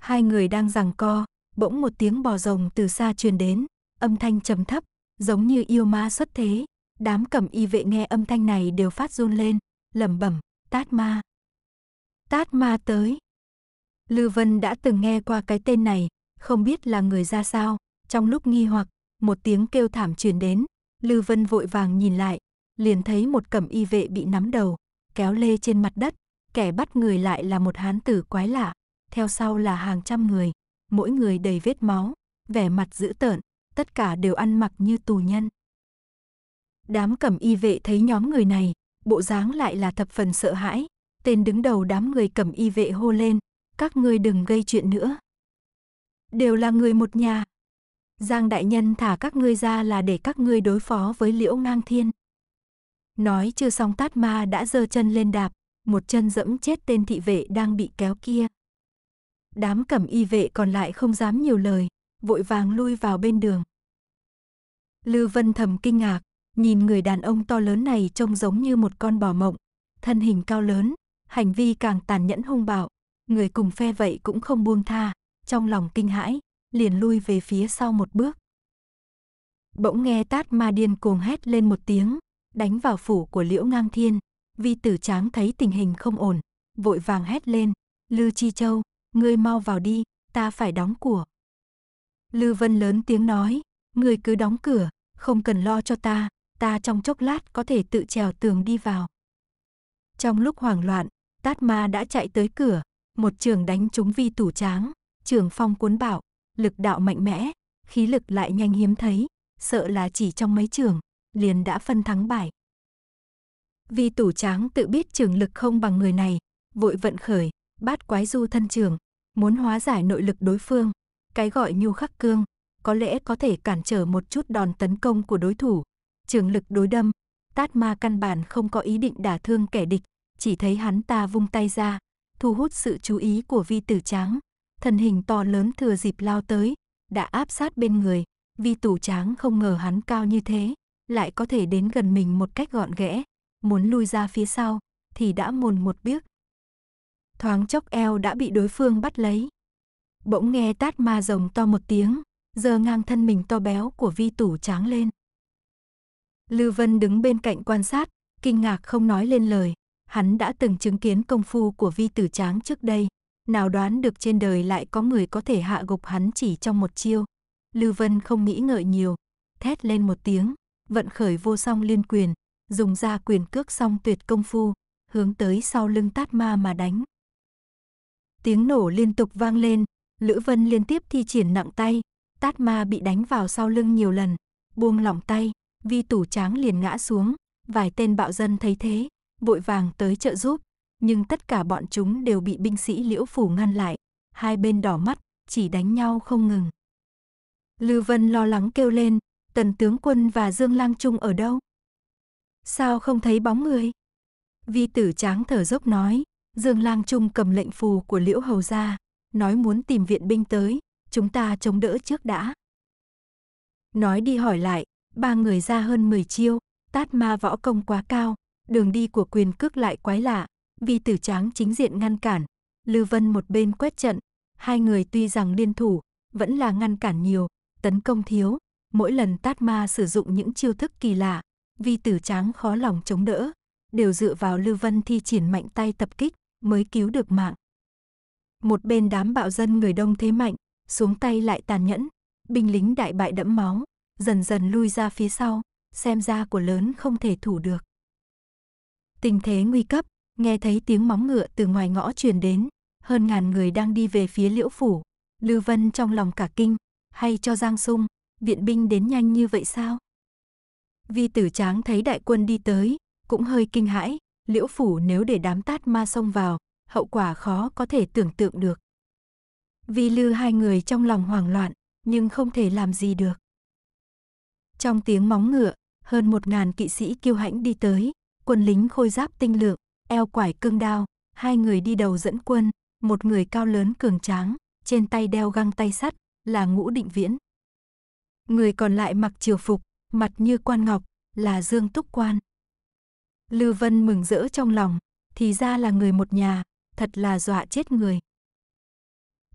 Hai người đang giằng co, bỗng một tiếng bò rồng từ xa truyền đến, âm thanh trầm thấp, giống như yêu ma xuất thế. Đám cầm y vệ nghe âm thanh này đều phát run lên, lẩm bẩm, tát ma. Tát ma tới. Lư Vân đã từng nghe qua cái tên này, không biết là người ra sao, trong lúc nghi hoặc, một tiếng kêu thảm truyền đến, Lư Vân vội vàng nhìn lại, liền thấy một cẩm y vệ bị nắm đầu, kéo lê trên mặt đất, kẻ bắt người lại là một hán tử quái lạ, theo sau là hàng trăm người, mỗi người đầy vết máu, vẻ mặt dữ tợn, tất cả đều ăn mặc như tù nhân. Đám cẩm y vệ thấy nhóm người này, bộ dáng lại là thập phần sợ hãi, tên đứng đầu đám người cẩm y vệ hô lên, các ngươi đừng gây chuyện nữa. Đều là người một nhà, Giang đại nhân thả các ngươi ra là để các ngươi đối phó với liễu ngang thiên. Nói chưa xong tát ma đã giơ chân lên đạp, một chân dẫm chết tên thị vệ đang bị kéo kia. Đám cẩm y vệ còn lại không dám nhiều lời, vội vàng lui vào bên đường. Lư Vân thầm kinh ngạc, nhìn người đàn ông to lớn này trông giống như một con bò mộng, thân hình cao lớn, hành vi càng tàn nhẫn hung bạo, người cùng phe vậy cũng không buông tha, trong lòng kinh hãi, liền lui về phía sau một bước. Bỗng nghe tát ma điên cuồng hét lên một tiếng, đánh vào phủ của liễu ngang thiên, vi tử tráng thấy tình hình không ổn, vội vàng hét lên, Lư Chi Châu, ngươi mau vào đi, ta phải đóng cửa. Lư Vân lớn tiếng nói, ngươi cứ đóng cửa, không cần lo cho ta, ta trong chốc lát có thể tự trèo tường đi vào. Trong lúc hoảng loạn, Tát Ma đã chạy tới cửa, một trường đánh trúng vi tủ tráng, trường phong cuốn bảo, lực đạo mạnh mẽ, khí lực lại nhanh hiếm thấy, sợ là chỉ trong mấy trường, liền đã phân thắng bại. Vì tủ tráng tự biết trường lực không bằng người này, vội vận khởi, bát quái du thân trường, muốn hóa giải nội lực đối phương, cái gọi nhu khắc cương, có lẽ có thể cản trở một chút đòn tấn công của đối thủ. Trường lực đối đâm, tát ma căn bản không có ý định đả thương kẻ địch, chỉ thấy hắn ta vung tay ra, thu hút sự chú ý của vi tử tráng, thân hình to lớn thừa dịp lao tới, đã áp sát bên người, vi tủ tráng không ngờ hắn cao như thế, lại có thể đến gần mình một cách gọn ghẽ, muốn lui ra phía sau, thì đã mồn một biếc. Thoáng chốc eo đã bị đối phương bắt lấy. Bỗng nghe tát ma rồng to một tiếng, giờ ngang thân mình to béo của vi tủ tráng lên. Lưu Vân đứng bên cạnh quan sát, kinh ngạc không nói lên lời. Hắn đã từng chứng kiến công phu của vi tử tráng trước đây, nào đoán được trên đời lại có người có thể hạ gục hắn chỉ trong một chiêu. Lưu Vân không nghĩ ngợi nhiều, thét lên một tiếng, vận khởi vô song liên quyền, dùng ra quyền cước song tuyệt công phu, hướng tới sau lưng tát ma mà đánh. Tiếng nổ liên tục vang lên, Lữ Vân liên tiếp thi triển nặng tay, tát ma bị đánh vào sau lưng nhiều lần, buông lỏng tay, vi tủ tráng liền ngã xuống, vài tên bạo dân thấy thế, vội vàng tới trợ giúp, nhưng tất cả bọn chúng đều bị binh sĩ liễu phủ ngăn lại, hai bên đỏ mắt, chỉ đánh nhau không ngừng. Lưu Vân lo lắng kêu lên, tần tướng quân và Dương Lang Trung ở đâu? Sao không thấy bóng người? Vi tử tráng thở dốc nói, Dương Lang Trung cầm lệnh phù của Liễu Hầu ra, nói muốn tìm viện binh tới, chúng ta chống đỡ trước đã. Nói đi hỏi lại, ba người ra hơn 10 chiêu, tát ma võ công quá cao, đường đi của quyền cước lại quái lạ, Vi Tử Tráng chính diện ngăn cản, Lưu Vân một bên quét trận, hai người tuy rằng liên thủ, vẫn là ngăn cản nhiều, tấn công thiếu, mỗi lần Tát Ma sử dụng những chiêu thức kỳ lạ, Vi Tử Tráng khó lòng chống đỡ, đều dựa vào Lưu Vân thi triển mạnh tay tập kích mới cứu được mạng. Một bên đám bạo dân người đông thế mạnh, xuống tay lại tàn nhẫn, binh lính đại bại đẫm máu, dần dần lui ra phía sau, xem ra của lớn không thể thủ được. Tình thế nguy cấp, nghe thấy tiếng móng ngựa từ ngoài ngõ truyền đến, hơn ngàn người đang đi về phía liễu phủ. Lưu Vân trong lòng cả kinh, hay cho Giang Sung, viện binh đến nhanh như vậy sao? Vi tử tráng thấy đại quân đi tới, cũng hơi kinh hãi, liễu phủ nếu để đám tát ma xông vào, hậu quả khó có thể tưởng tượng được. Vi lư hai người trong lòng hoảng loạn, nhưng không thể làm gì được. Trong tiếng móng ngựa, hơn một ngàn kỵ sĩ kiêu hãnh đi tới, quân lính khôi giáp tinh lượng, eo quải cương đao, hai người đi đầu dẫn quân, một người cao lớn cường tráng, trên tay đeo găng tay sắt, là Ngũ Định Viễn. Người còn lại mặc triều phục, mặt như quan ngọc, là Dương Túc Quan. Lư Vân mừng rỡ trong lòng, thì ra là người một nhà, thật là dọa chết người.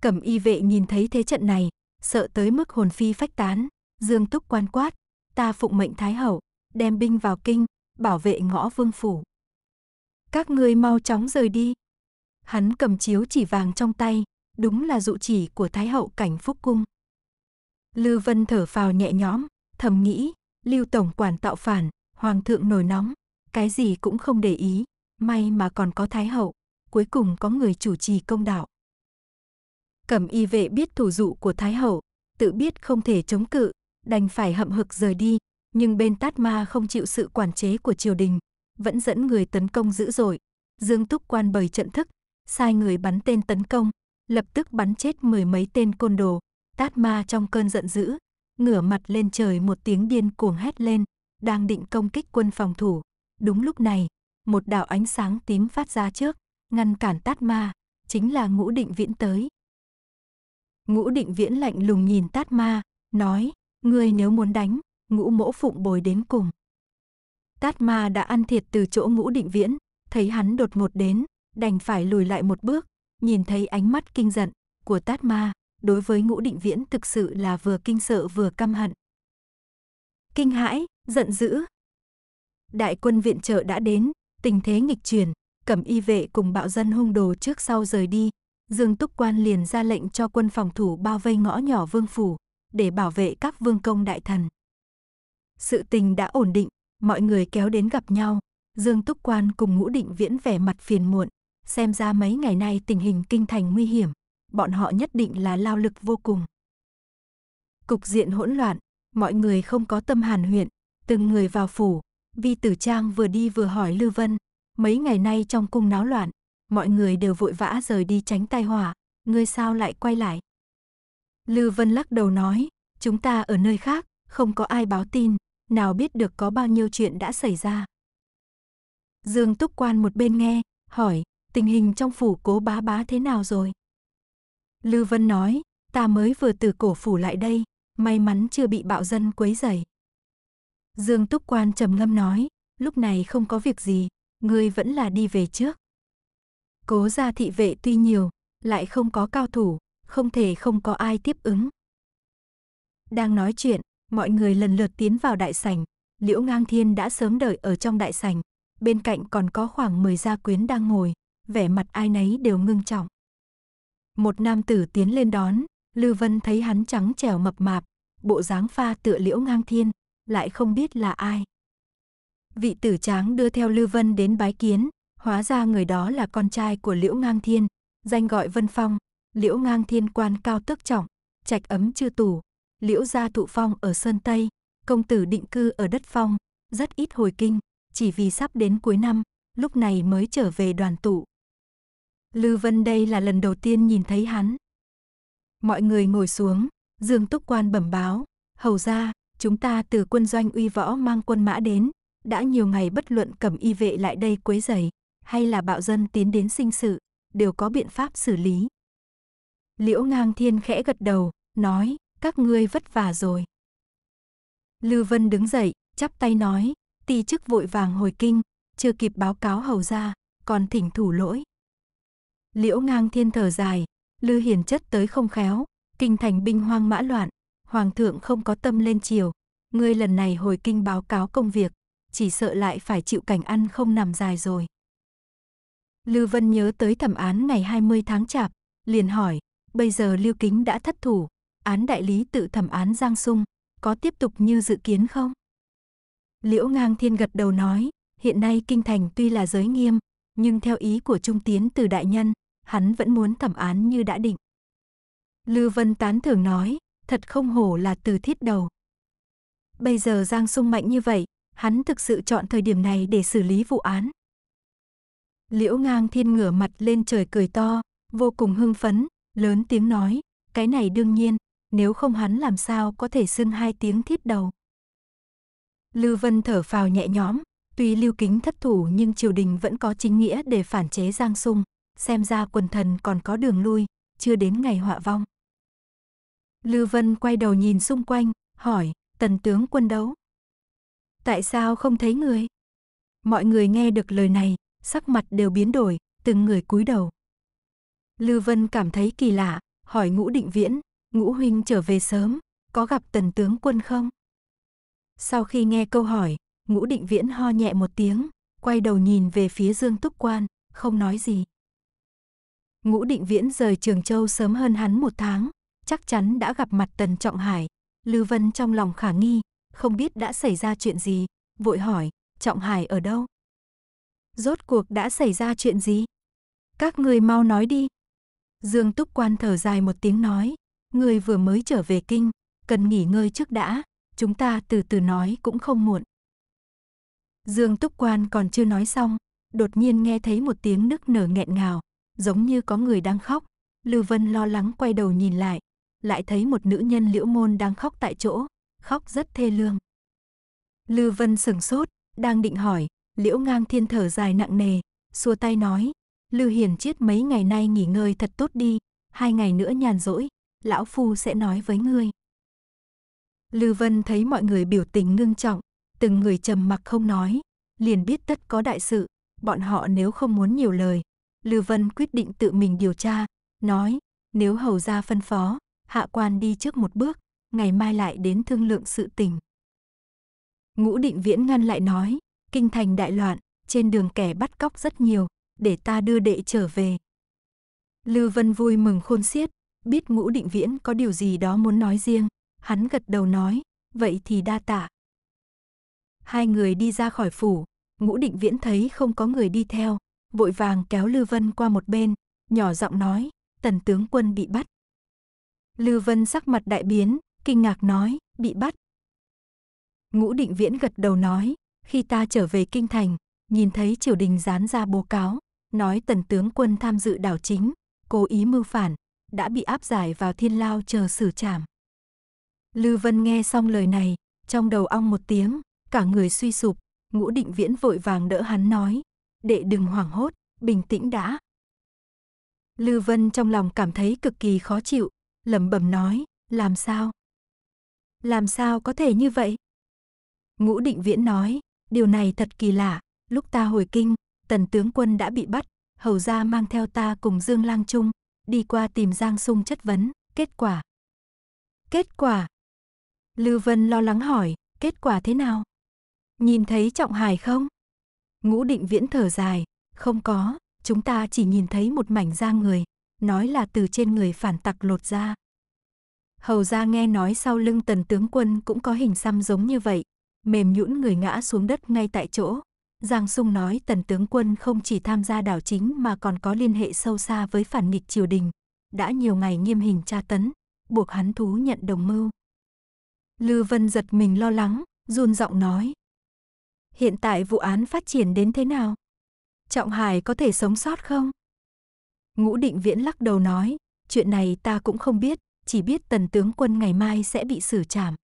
Cẩm y vệ nhìn thấy thế trận này, sợ tới mức hồn phi phách tán, Dương Túc quan quát, ta phụng mệnh Thái Hậu, đem binh vào kinh, bảo vệ ngõ vương phủ. Các ngươi mau chóng rời đi. Hắn cầm chiếu chỉ vàng trong tay, đúng là dụ chỉ của Thái hậu cảnh phúc cung. Lư Vân thở phào nhẹ nhõm, thầm nghĩ, Lưu tổng quản tạo phản, hoàng thượng nổi nóng, cái gì cũng không để ý, may mà còn có thái hậu, cuối cùng có người chủ trì công đạo. Cẩm y vệ biết thủ dụ của thái hậu, tự biết không thể chống cự, đành phải hậm hực rời đi, nhưng bên Tát Ma không chịu sự quản chế của triều đình, vẫn dẫn người tấn công dữ dội. Dương Túc quan bày trận thức, sai người bắn tên tấn công, lập tức bắn chết mười mấy tên côn đồ. Tát ma trong cơn giận dữ, ngửa mặt lên trời một tiếng điên cuồng hét lên, đang định công kích quân phòng thủ. Đúng lúc này, một đạo ánh sáng tím phát ra trước, ngăn cản tát ma, chính là ngũ định viễn tới. Ngũ định viễn lạnh lùng nhìn tát ma, nói, ngươi nếu muốn đánh, ngũ mỗ phụng bồi đến cùng. Tát ma đã ăn thiệt từ chỗ ngũ định viễn, thấy hắn đột ngột đến, đành phải lùi lại một bước, nhìn thấy ánh mắt kinh giận của tát ma, đối với ngũ định viễn thực sự là vừa kinh sợ vừa căm hận. Kinh hãi, giận dữ. Đại quân viện trợ đã đến, tình thế nghịch chuyển, cẩm y vệ cùng bạo dân hung đồ trước sau rời đi. Dương Túc Quan liền ra lệnh cho quân phòng thủ bao vây ngõ nhỏ vương phủ, để bảo vệ các vương công đại thần. Sự tình đã ổn định, mọi người kéo đến gặp nhau. Dương Túc Quan cùng ngũ định viễn vẻ mặt phiền muộn, xem ra mấy ngày nay tình hình kinh thành nguy hiểm, bọn họ nhất định là lao lực vô cùng. Cục diện hỗn loạn, mọi người không có tâm hàn huyện, từng người vào phủ, Vi Tử Trang vừa đi vừa hỏi Lưu Vân, mấy ngày nay trong cung náo loạn, mọi người đều vội vã rời đi tránh tai họa, ngươi sao lại quay lại? Lưu Vân lắc đầu nói, chúng ta ở nơi khác, không có ai báo tin, nào biết được có bao nhiêu chuyện đã xảy ra. Dương Túc Quan một bên nghe, hỏi, tình hình trong phủ cố bá bá thế nào rồi? Lưu Vân nói, ta mới vừa từ cổ phủ lại đây, may mắn chưa bị bạo dân quấy rầy. Dương Túc Quan trầm ngâm nói, lúc này không có việc gì, ngươi vẫn là đi về trước. Cố gia thị vệ tuy nhiều, lại không có cao thủ, không thể không có ai tiếp ứng. Đang nói chuyện, mọi người lần lượt tiến vào đại sảnh, Liễu Ngang Thiên đã sớm đợi ở trong đại sảnh, bên cạnh còn có khoảng 10 gia quyến đang ngồi, vẻ mặt ai nấy đều ngưng trọng. Một nam tử tiến lên đón, Lư Vân thấy hắn trắng trẻo mập mạp, bộ dáng pha tựa Liễu Ngang Thiên, lại không biết là ai. Vị tử tráng đưa theo Lư Vân đến bái kiến, hóa ra người đó là con trai của Liễu Ngang Thiên, danh gọi Vân Phong, Liễu Ngang Thiên quan cao tước trọng, trạch ấm chư tủ liễu gia thụ phong ở Sơn Tây, công tử định cư ở đất phong, rất ít hồi kinh, chỉ vì sắp đến cuối năm, lúc này mới trở về đoàn tụ. Lưu Vân đây là lần đầu tiên nhìn thấy hắn. Mọi người ngồi xuống, Dương Túc Quan bẩm báo, hầu ra, chúng ta từ quân doanh uy võ mang quân mã đến, đã nhiều ngày bất luận cầm y vệ lại đây quấy rầy, hay là bạo dân tiến đến sinh sự, đều có biện pháp xử lý. Liễu ngang thiên khẽ gật đầu, nói, các ngươi vất vả rồi. Lưu Vân đứng dậy, chắp tay nói, ti chức vội vàng hồi kinh, chưa kịp báo cáo hầu ra, còn thỉnh thủ lỗi. Liễu ngang thiên thở dài, Lưu Hiền chất tới không khéo, kinh thành binh hoang mã loạn, hoàng thượng không có tâm lên chiều, ngươi lần này hồi kinh báo cáo công việc, chỉ sợ lại phải chịu cảnh ăn không nằm dài rồi. Lưu Vân nhớ tới thẩm án ngày 20 tháng chạp, liền hỏi, bây giờ Lưu Kính đã thất thủ, án đại lý tự thẩm án Giang Sung, có tiếp tục như dự kiến không? Liễu Ngang Thiên gật đầu nói, hiện nay kinh thành tuy là giới nghiêm, nhưng theo ý của Trung Tiến từ đại nhân, hắn vẫn muốn thẩm án như đã định. lưu Vân tán thưởng nói, thật không hổ là từ thiết đầu. Bây giờ Giang Sung mạnh như vậy, hắn thực sự chọn thời điểm này để xử lý vụ án. Liễu Ngang Thiên ngửa mặt lên trời cười to, vô cùng hưng phấn, lớn tiếng nói, cái này đương nhiên, nếu không hắn làm sao có thể xưng hai tiếng thiết đầu. Lưu Vân thở phào nhẹ nhõm, tuy Lưu Kính thất thủ nhưng triều đình vẫn có chính nghĩa để phản chế Giang Sung, xem ra quần thần còn có đường lui, chưa đến ngày họa vong. Lưu Vân quay đầu nhìn xung quanh, hỏi, tần tướng quân đấu. Tại sao không thấy người? Mọi người nghe được lời này, sắc mặt đều biến đổi, từng người cúi đầu. Lưu Vân cảm thấy kỳ lạ, hỏi ngũ định viễn, ngũ huynh trở về sớm, có gặp tần tướng quân không? Sau khi nghe câu hỏi, ngũ định viễn ho nhẹ một tiếng, quay đầu nhìn về phía Dương Túc Quan, không nói gì. Ngũ định viễn rời Trường Châu sớm hơn hắn một tháng, chắc chắn đã gặp mặt Tần Trọng Hải. Lưu Vân trong lòng khả nghi, không biết đã xảy ra chuyện gì, vội hỏi, Trọng Hải ở đâu? Rốt cuộc đã xảy ra chuyện gì? Các người mau nói đi. Dương Túc Quan thở dài một tiếng nói, người vừa mới trở về kinh, cần nghỉ ngơi trước đã, chúng ta từ từ nói cũng không muộn. Dương Túc Quan còn chưa nói xong, đột nhiên nghe thấy một tiếng nức nở nghẹn ngào, giống như có người đang khóc. Lưu Vân lo lắng quay đầu nhìn lại, lại thấy một nữ nhân liễu môn đang khóc tại chỗ, khóc rất thê lương. Lưu Vân sừng sốt, đang định hỏi, liễu ngang thiên thở dài nặng nề, xua tay nói, Lưu Hiền Chiết mấy ngày nay nghỉ ngơi thật tốt đi, hai ngày nữa nhàn rỗi, lão phu sẽ nói với ngươi. Lưu Vân thấy mọi người biểu tình ngưng trọng, từng người trầm mặc không nói, liền biết tất có đại sự, bọn họ nếu không muốn nhiều lời. Lưu Vân quyết định tự mình điều tra, nói, nếu hầu gia phân phó, hạ quan đi trước một bước, ngày mai lại đến thương lượng sự tình. Ngũ định viễn ngăn lại nói, kinh thành đại loạn, trên đường kẻ bắt cóc rất nhiều, để ta đưa đệ trở về. Lưu Vân vui mừng khôn xiết, biết ngũ định viễn có điều gì đó muốn nói riêng, hắn gật đầu nói, vậy thì đa tạ. Hai người đi ra khỏi phủ, ngũ định viễn thấy không có người đi theo, vội vàng kéo lưu Vân qua một bên, nhỏ giọng nói, tần tướng quân bị bắt. lưu Vân sắc mặt đại biến, kinh ngạc nói, bị bắt. Ngũ định viễn gật đầu nói, khi ta trở về kinh thành, nhìn thấy triều đình dán ra bố cáo, nói tần tướng quân tham dự đảo chính, cố ý mưu phản, đã bị áp giải vào thiên lao chờ xử trảm. Lưu Vân nghe xong lời này, trong đầu ong một tiếng, cả người suy sụp, ngũ định viễn vội vàng đỡ hắn nói, đệ đừng hoảng hốt, bình tĩnh đã. Lưu Vân trong lòng cảm thấy cực kỳ khó chịu, lẩm bẩm nói, làm sao? Làm sao có thể như vậy? Ngũ Định Viễn nói, điều này thật kỳ lạ, lúc ta hồi kinh, tần tướng quân đã bị bắt, hầu ra mang theo ta cùng Dương Lang Trung, đi qua tìm Giang Sung chất vấn, kết quả. Kết quả? Lưu Vân lo lắng hỏi, kết quả thế nào? Nhìn thấy Trọng Hải không? Ngũ định viễn thở dài, không có, chúng ta chỉ nhìn thấy một mảnh da người, nói là từ trên người phản tặc lột ra. Hầu ra nghe nói sau lưng tần tướng quân cũng có hình xăm giống như vậy, mềm nhũn người ngã xuống đất ngay tại chỗ, Giang Sung nói tần tướng quân không chỉ tham gia đảo chính mà còn có liên hệ sâu xa với phản nghịch triều đình, đã nhiều ngày nghiêm hình tra tấn, buộc hắn thú nhận đồng mưu. Lư Vân giật mình lo lắng, run giọng nói. Hiện tại vụ án phát triển đến thế nào? Trọng Hải có thể sống sót không? Ngũ Định Viễn lắc đầu nói, chuyện này ta cũng không biết, chỉ biết tần tướng quân ngày mai sẽ bị xử trảm.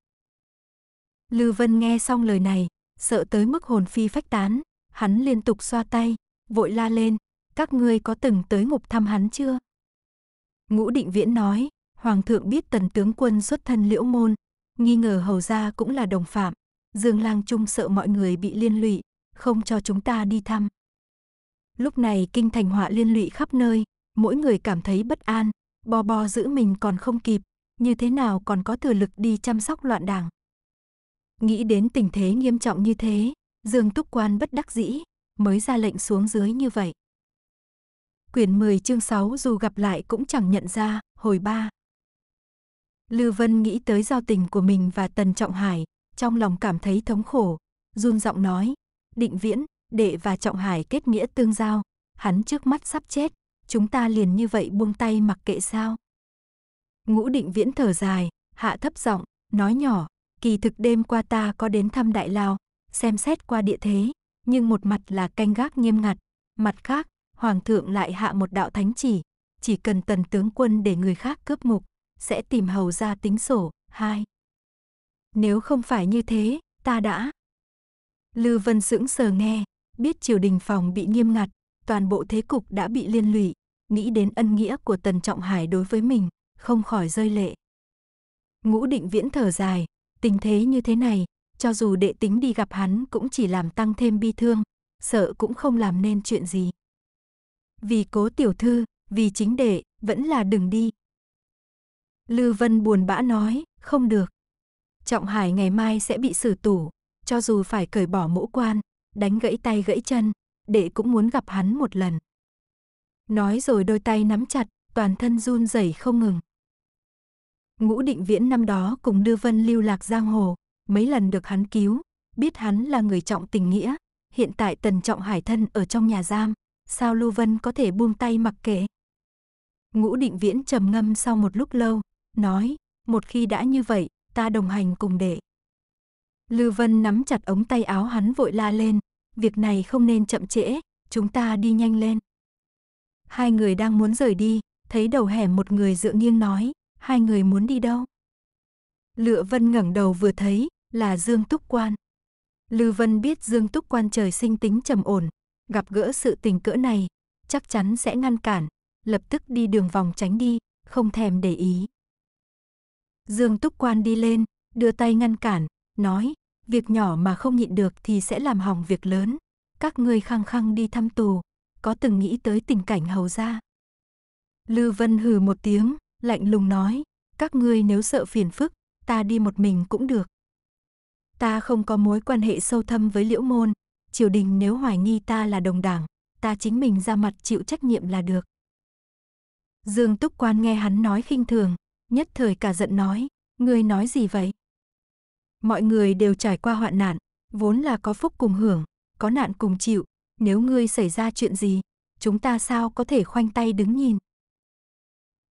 Lư Vân nghe xong lời này, sợ tới mức hồn phi phách tán, hắn liên tục xoa tay, vội la lên, các ngươi có từng tới ngục thăm hắn chưa? Ngũ Định Viễn nói, Hoàng thượng biết tần tướng quân xuất thân liễu môn, nghi ngờ hầu gia cũng là đồng phạm, Dương Lang Trung sợ mọi người bị liên lụy, không cho chúng ta đi thăm. Lúc này kinh thành họa liên lụy khắp nơi, mỗi người cảm thấy bất an, bo bo giữ mình còn không kịp, như thế nào còn có thừa lực đi chăm sóc loạn đảng. Nghĩ đến tình thế nghiêm trọng như thế, Dương Túc Quan bất đắc dĩ, mới ra lệnh xuống dưới như vậy. Quyển 10 chương 6 dù gặp lại cũng chẳng nhận ra, hồi 3. Lư Vân nghĩ tới giao tình của mình và Tần Trọng Hải, trong lòng cảm thấy thống khổ, run giọng nói, định viễn, đệ và Trọng Hải kết nghĩa tương giao, hắn trước mắt sắp chết, chúng ta liền như vậy buông tay mặc kệ sao. Ngũ định viễn thở dài, hạ thấp giọng, nói nhỏ, Kỳ thực đêm qua ta có đến thăm Đại lao xem xét qua địa thế, nhưng một mặt là canh gác nghiêm ngặt, mặt khác, Hoàng thượng lại hạ một đạo thánh chỉ, chỉ cần tần tướng quân để người khác cướp mục, sẽ tìm hầu ra tính sổ. Hai. Nếu không phải như thế, ta đã. Lư Vân sững sờ nghe, biết triều đình phòng bị nghiêm ngặt, toàn bộ thế cục đã bị liên lụy, nghĩ đến ân nghĩa của Tần Trọng Hải đối với mình, không khỏi rơi lệ. Ngũ Định Viễn thở dài, Tình thế như thế này, cho dù đệ tính đi gặp hắn cũng chỉ làm tăng thêm bi thương, sợ cũng không làm nên chuyện gì. Vì cố tiểu thư, vì chính đệ, vẫn là đừng đi. Lư Vân buồn bã nói, không được. Trọng Hải ngày mai sẽ bị xử tủ, cho dù phải cởi bỏ mũ quan, đánh gãy tay gãy chân, đệ cũng muốn gặp hắn một lần. Nói rồi đôi tay nắm chặt, toàn thân run rẩy không ngừng. Ngũ định viễn năm đó cùng đưa Vân lưu lạc giang hồ, mấy lần được hắn cứu, biết hắn là người trọng tình nghĩa, hiện tại tần trọng hải thân ở trong nhà giam, sao Lưu Vân có thể buông tay mặc kệ. Ngũ định viễn trầm ngâm sau một lúc lâu, nói, một khi đã như vậy, ta đồng hành cùng đệ. Lưu Vân nắm chặt ống tay áo hắn vội la lên, việc này không nên chậm trễ, chúng ta đi nhanh lên. Hai người đang muốn rời đi, thấy đầu hẻm một người dựa nghiêng nói, hai người muốn đi đâu? Lựa Vân ngẩng đầu vừa thấy, là Dương Túc Quan. Lư Vân biết Dương Túc Quan trời sinh tính trầm ổn, gặp gỡ sự tình cỡ này, chắc chắn sẽ ngăn cản, lập tức đi đường vòng tránh đi, không thèm để ý. Dương Túc Quan đi lên, đưa tay ngăn cản, nói, việc nhỏ mà không nhịn được thì sẽ làm hỏng việc lớn. Các ngươi khăng khăng đi thăm tù, có từng nghĩ tới tình cảnh hầu ra. Lư Vân hừ một tiếng, lạnh lùng nói, các ngươi nếu sợ phiền phức, ta đi một mình cũng được. Ta không có mối quan hệ sâu thâm với liễu môn, triều đình nếu hoài nghi ta là đồng đảng, ta chính mình ra mặt chịu trách nhiệm là được. Dương Túc Quan nghe hắn nói khinh thường, nhất thời cả giận nói, ngươi nói gì vậy? Mọi người đều trải qua hoạn nạn, vốn là có phúc cùng hưởng, có nạn cùng chịu, nếu ngươi xảy ra chuyện gì, chúng ta sao có thể khoanh tay đứng nhìn?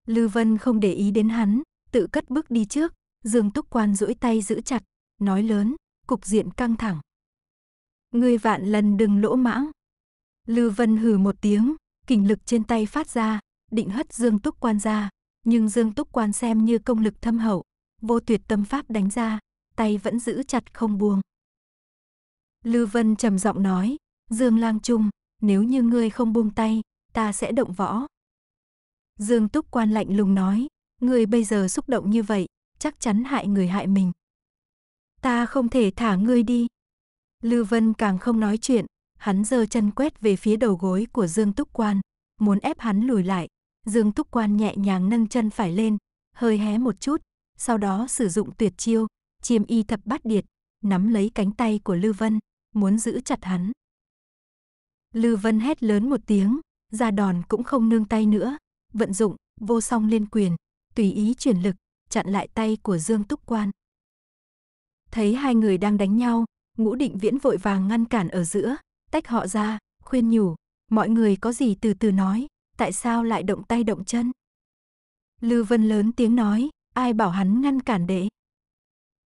Lư Vân không để ý đến hắn, tự cất bước đi trước, Dương Túc Quan duỗi tay giữ chặt, nói lớn, cục diện căng thẳng. Ngươi vạn lần đừng lỗ mãng. Lư Vân hừ một tiếng, kình lực trên tay phát ra, định hất Dương Túc Quan ra, nhưng Dương Túc Quan xem như công lực thâm hậu, vô tuyệt tâm pháp đánh ra, tay vẫn giữ chặt không buông. Lư Vân trầm giọng nói, Dương Lang Trung, nếu như ngươi không buông tay, ta sẽ động võ, Dương Túc Quan lạnh lùng nói, người bây giờ xúc động như vậy, chắc chắn hại người hại mình. Ta không thể thả ngươi đi. Lưu Vân càng không nói chuyện, hắn giơ chân quét về phía đầu gối của Dương Túc Quan, muốn ép hắn lùi lại. Dương Túc Quan nhẹ nhàng nâng chân phải lên, hơi hé một chút, sau đó sử dụng tuyệt chiêu, chiêm y thập bát điệt, nắm lấy cánh tay của Lưu Vân, muốn giữ chặt hắn. Lưu Vân hét lớn một tiếng, ra đòn cũng không nương tay nữa, vận dụng, vô song liên quyền, tùy ý chuyển lực, chặn lại tay của Dương Túc Quan. Thấy hai người đang đánh nhau, Ngũ Định Viễn vội vàng ngăn cản ở giữa, tách họ ra, khuyên nhủ, mọi người có gì từ từ nói, tại sao lại động tay động chân? lưu Vân lớn tiếng nói, ai bảo hắn ngăn cản đệ?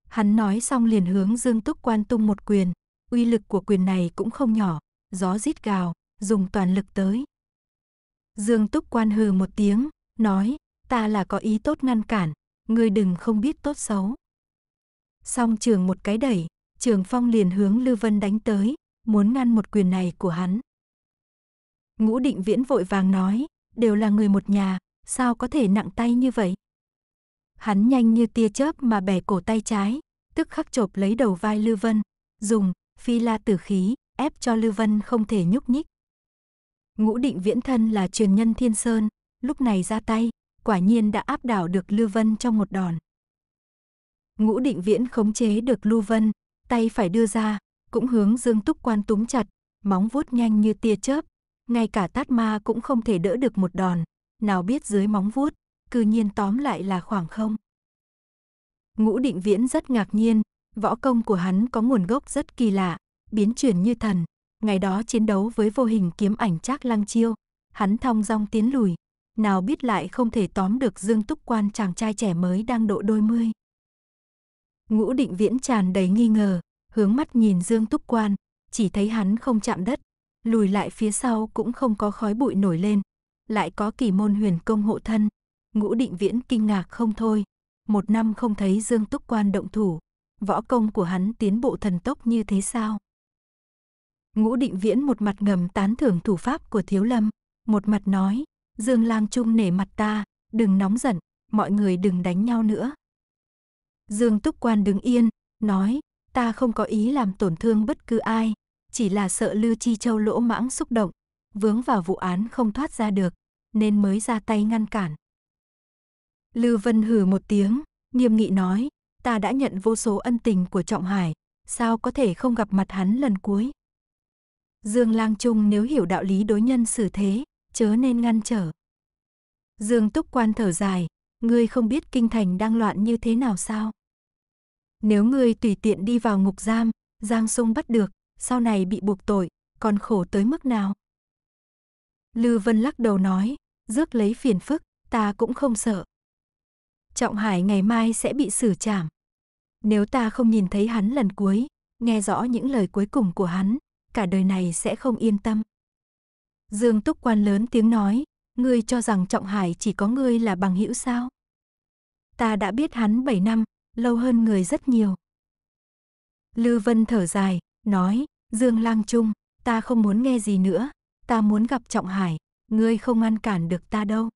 Hắn nói xong liền hướng Dương Túc Quan tung một quyền, uy lực của quyền này cũng không nhỏ, gió rít gào, dùng toàn lực tới. Dương Túc Quan hừ một tiếng, nói, ta là có ý tốt ngăn cản, ngươi đừng không biết tốt xấu. Song trường một cái đẩy, trường phong liền hướng Lưu Vân đánh tới, muốn ngăn một quyền này của hắn. Ngũ định viễn vội vàng nói, đều là người một nhà, sao có thể nặng tay như vậy? Hắn nhanh như tia chớp mà bẻ cổ tay trái, tức khắc chộp lấy đầu vai Lưu Vân, dùng phi la tử khí ép cho Lưu Vân không thể nhúc nhích. Ngũ định viễn thân là truyền nhân Thiên Sơn, lúc này ra tay, quả nhiên đã áp đảo được Lưu Vân trong một đòn. Ngũ định viễn khống chế được Lưu Vân, tay phải đưa ra, cũng hướng Dương Túc Quan túm chặt, móng vuốt nhanh như tia chớp, ngay cả tát ma cũng không thể đỡ được một đòn, nào biết dưới móng vuốt, cư nhiên tóm lại là khoảng không. Ngũ định viễn rất ngạc nhiên, võ công của hắn có nguồn gốc rất kỳ lạ, biến chuyển như thần, Ngày đó chiến đấu với vô hình kiếm ảnh Trác Lăng Chiêu, hắn thong dong tiến lùi, nào biết lại không thể tóm được Dương Túc Quan chàng trai trẻ mới đang độ đôi mươi. Ngũ Định Viễn tràn đầy nghi ngờ, hướng mắt nhìn Dương Túc Quan, chỉ thấy hắn không chạm đất, lùi lại phía sau cũng không có khói bụi nổi lên, lại có kỳ môn huyền công hộ thân. Ngũ Định Viễn kinh ngạc không thôi, một năm không thấy Dương Túc Quan động thủ, võ công của hắn tiến bộ thần tốc như thế sao? Ngũ Định Viễn một mặt ngầm tán thưởng thủ pháp của Thiếu Lâm, một mặt nói, Dương Lang Trung nể mặt ta, đừng nóng giận, mọi người đừng đánh nhau nữa. Dương Túc Quan đứng yên, nói, ta không có ý làm tổn thương bất cứ ai, chỉ là sợ Lưu Chi Châu lỗ mãng xúc động, vướng vào vụ án không thoát ra được, nên mới ra tay ngăn cản. Lưu Vân hừ một tiếng, nghiêm nghị nói, ta đã nhận vô số ân tình của Trọng Hải, sao có thể không gặp mặt hắn lần cuối. Dương Lang Trung nếu hiểu đạo lý đối nhân xử thế, chớ nên ngăn trở. Dương Túc Quan thở dài, ngươi không biết kinh thành đang loạn như thế nào sao? Nếu ngươi tùy tiện đi vào ngục giam, Giang Sung bắt được, sau này bị buộc tội, còn khổ tới mức nào? Lư Vân lắc đầu nói, rước lấy phiền phức, ta cũng không sợ. Trọng Hải ngày mai sẽ bị xử trảm. Nếu ta không nhìn thấy hắn lần cuối, nghe rõ những lời cuối cùng của hắn, cả đời này sẽ không yên tâm. Dương Túc Quan lớn tiếng nói, ngươi cho rằng Trọng Hải chỉ có ngươi là bằng hữu sao? Ta đã biết hắn 7 năm, lâu hơn người rất nhiều. Lư Vân thở dài, nói, Dương Lang Trung, ta không muốn nghe gì nữa, ta muốn gặp Trọng Hải, ngươi không ngăn cản được ta đâu.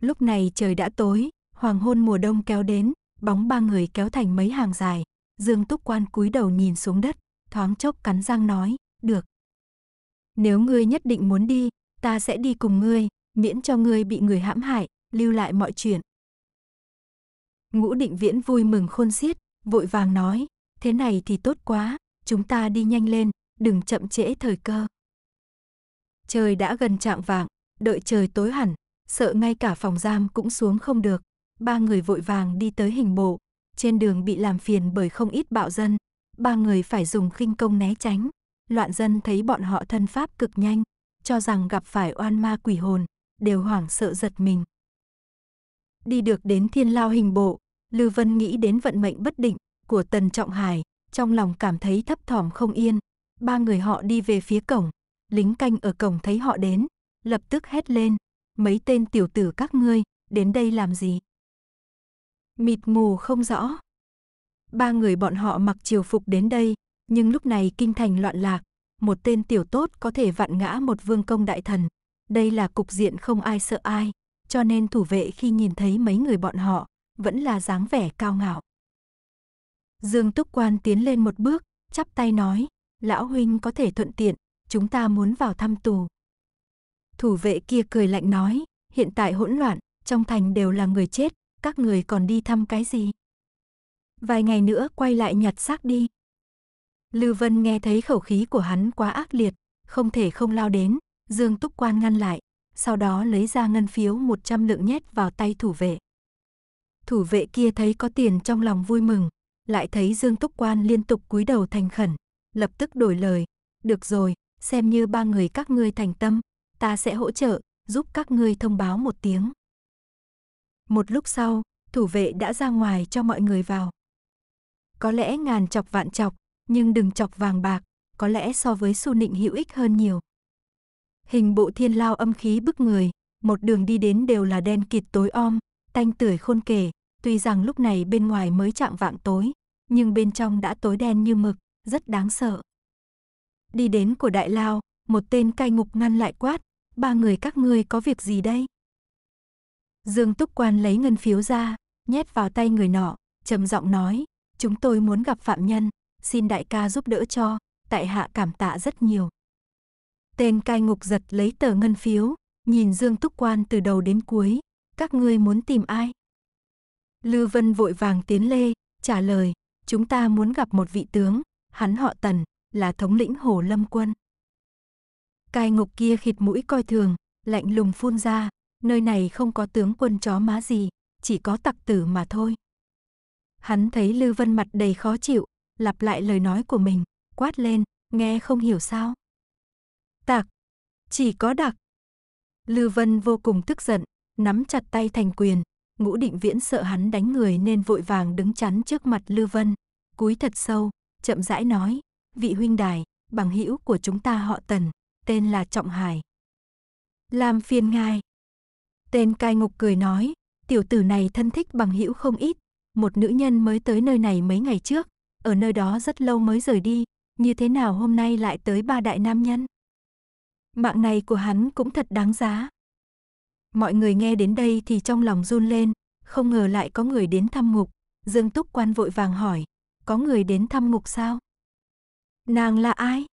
Lúc này trời đã tối, hoàng hôn mùa đông kéo đến, bóng ba người kéo thành mấy hàng dài, Dương Túc Quan cúi đầu nhìn xuống đất, thoáng chốc cắn răng nói, được. Nếu ngươi nhất định muốn đi, ta sẽ đi cùng ngươi, miễn cho ngươi bị người hãm hại, lưu lại mọi chuyện. Ngũ định viễn vui mừng khôn xiết, vội vàng nói, thế này thì tốt quá, chúng ta đi nhanh lên, đừng chậm trễ thời cơ. Trời đã gần trạng vạng, đợi trời tối hẳn, sợ ngay cả phòng giam cũng xuống không được. Ba người vội vàng đi tới hình bộ, trên đường bị làm phiền bởi không ít bạo dân, ba người phải dùng khinh công né tránh. Loạn dân thấy bọn họ thân pháp cực nhanh, cho rằng gặp phải oan ma quỷ hồn, đều hoảng sợ giật mình. Đi được đến thiên lao hình bộ, Lư Vân nghĩ đến vận mệnh bất định của Tần Trọng Hải, trong lòng cảm thấy thấp thỏm không yên. Ba người họ đi về phía cổng, lính canh ở cổng thấy họ đến, lập tức hét lên, mấy tên tiểu tử các ngươi, đến đây làm gì? Mịt mù không rõ, ba người bọn họ mặc triều phục đến đây, nhưng lúc này kinh thành loạn lạc, một tên tiểu tốt có thể vặn ngã một vương công đại thần. Đây là cục diện không ai sợ ai, cho nên thủ vệ khi nhìn thấy mấy người bọn họ, vẫn là dáng vẻ cao ngạo. Dương Túc Quan tiến lên một bước, chắp tay nói, lão huynh có thể thuận tiện, chúng ta muốn vào thăm tù. Thủ vệ kia cười lạnh nói, hiện tại hỗn loạn, trong thành đều là người chết, các người còn đi thăm cái gì? vài ngày nữa quay lại nhặt xác đi. Lưu Vân nghe thấy khẩu khí của hắn quá ác liệt, không thể không lao đến, Dương Túc Quan ngăn lại, sau đó lấy ra ngân phiếu 100 lượng nhét vào tay thủ vệ. Thủ vệ kia thấy có tiền trong lòng vui mừng, lại thấy Dương Túc Quan liên tục cúi đầu thành khẩn, lập tức đổi lời, "Được rồi, xem như ba người các ngươi thành tâm, ta sẽ hỗ trợ, giúp các ngươi thông báo một tiếng." Một lúc sau, thủ vệ đã ra ngoài cho mọi người vào có lẽ ngàn chọc vạn chọc, nhưng đừng chọc vàng bạc, có lẽ so với su nịnh hữu ích hơn nhiều. Hình bộ thiên lao âm khí bức người, một đường đi đến đều là đen kịt tối om, tanh tưởi khôn kể, tuy rằng lúc này bên ngoài mới chạm vạng tối, nhưng bên trong đã tối đen như mực, rất đáng sợ. Đi đến của đại lao, một tên cai ngục ngăn lại quát, ba người các ngươi có việc gì đây? Dương Túc Quan lấy ngân phiếu ra, nhét vào tay người nọ, trầm giọng nói, Chúng tôi muốn gặp phạm nhân, xin đại ca giúp đỡ cho, tại hạ cảm tạ rất nhiều. Tên cai ngục giật lấy tờ ngân phiếu, nhìn Dương Túc Quan từ đầu đến cuối, các ngươi muốn tìm ai? Lư Vân vội vàng tiến lê, trả lời, chúng ta muốn gặp một vị tướng, hắn họ Tần, là thống lĩnh Hồ Lâm Quân. Cai ngục kia khịt mũi coi thường, lạnh lùng phun ra, nơi này không có tướng quân chó má gì, chỉ có tặc tử mà thôi. Hắn thấy Lư Vân mặt đầy khó chịu, lặp lại lời nói của mình, quát lên, nghe không hiểu sao. Tạc, chỉ có đặc. Lư Vân vô cùng tức giận, nắm chặt tay thành quyền, ngũ định viễn sợ hắn đánh người nên vội vàng đứng chắn trước mặt Lư Vân, cúi thật sâu, chậm rãi nói, vị huynh đài, bằng hữu của chúng ta họ Tần, tên là Trọng Hải. Làm phiền ngài. Tên cai ngục cười nói, tiểu tử này thân thích bằng hữu không ít, một nữ nhân mới tới nơi này mấy ngày trước, ở nơi đó rất lâu mới rời đi, như thế nào hôm nay lại tới ba đại nam nhân? Mạng này của hắn cũng thật đáng giá. Mọi người nghe đến đây thì trong lòng run lên, không ngờ lại có người đến thăm ngục, Dương Túc Quan vội vàng hỏi, có người đến thăm ngục sao? Nàng là ai?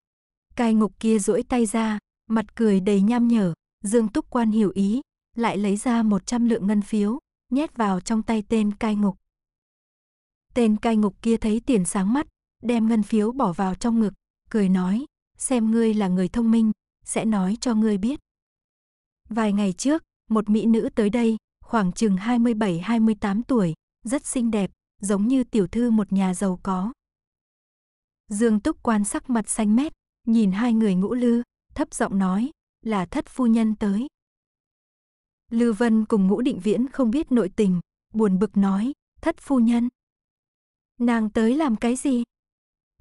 Cai ngục kia duỗi tay ra, mặt cười đầy nham nhở, Dương Túc Quan hiểu ý, lại lấy ra một trăm lượng ngân phiếu, nhét vào trong tay tên cai ngục. Tên cai ngục kia thấy tiền sáng mắt, đem ngân phiếu bỏ vào trong ngực, cười nói, xem ngươi là người thông minh, sẽ nói cho ngươi biết. Vài ngày trước, một mỹ nữ tới đây, khoảng chừng 27-28 tuổi, rất xinh đẹp, giống như tiểu thư một nhà giàu có. Dương Túc quan sắc mặt xanh mét, nhìn hai người ngũ lư, thấp giọng nói, là thất phu nhân tới. Lư Vân cùng ngũ định viễn không biết nội tình, buồn bực nói, thất phu nhân. Nàng tới làm cái gì?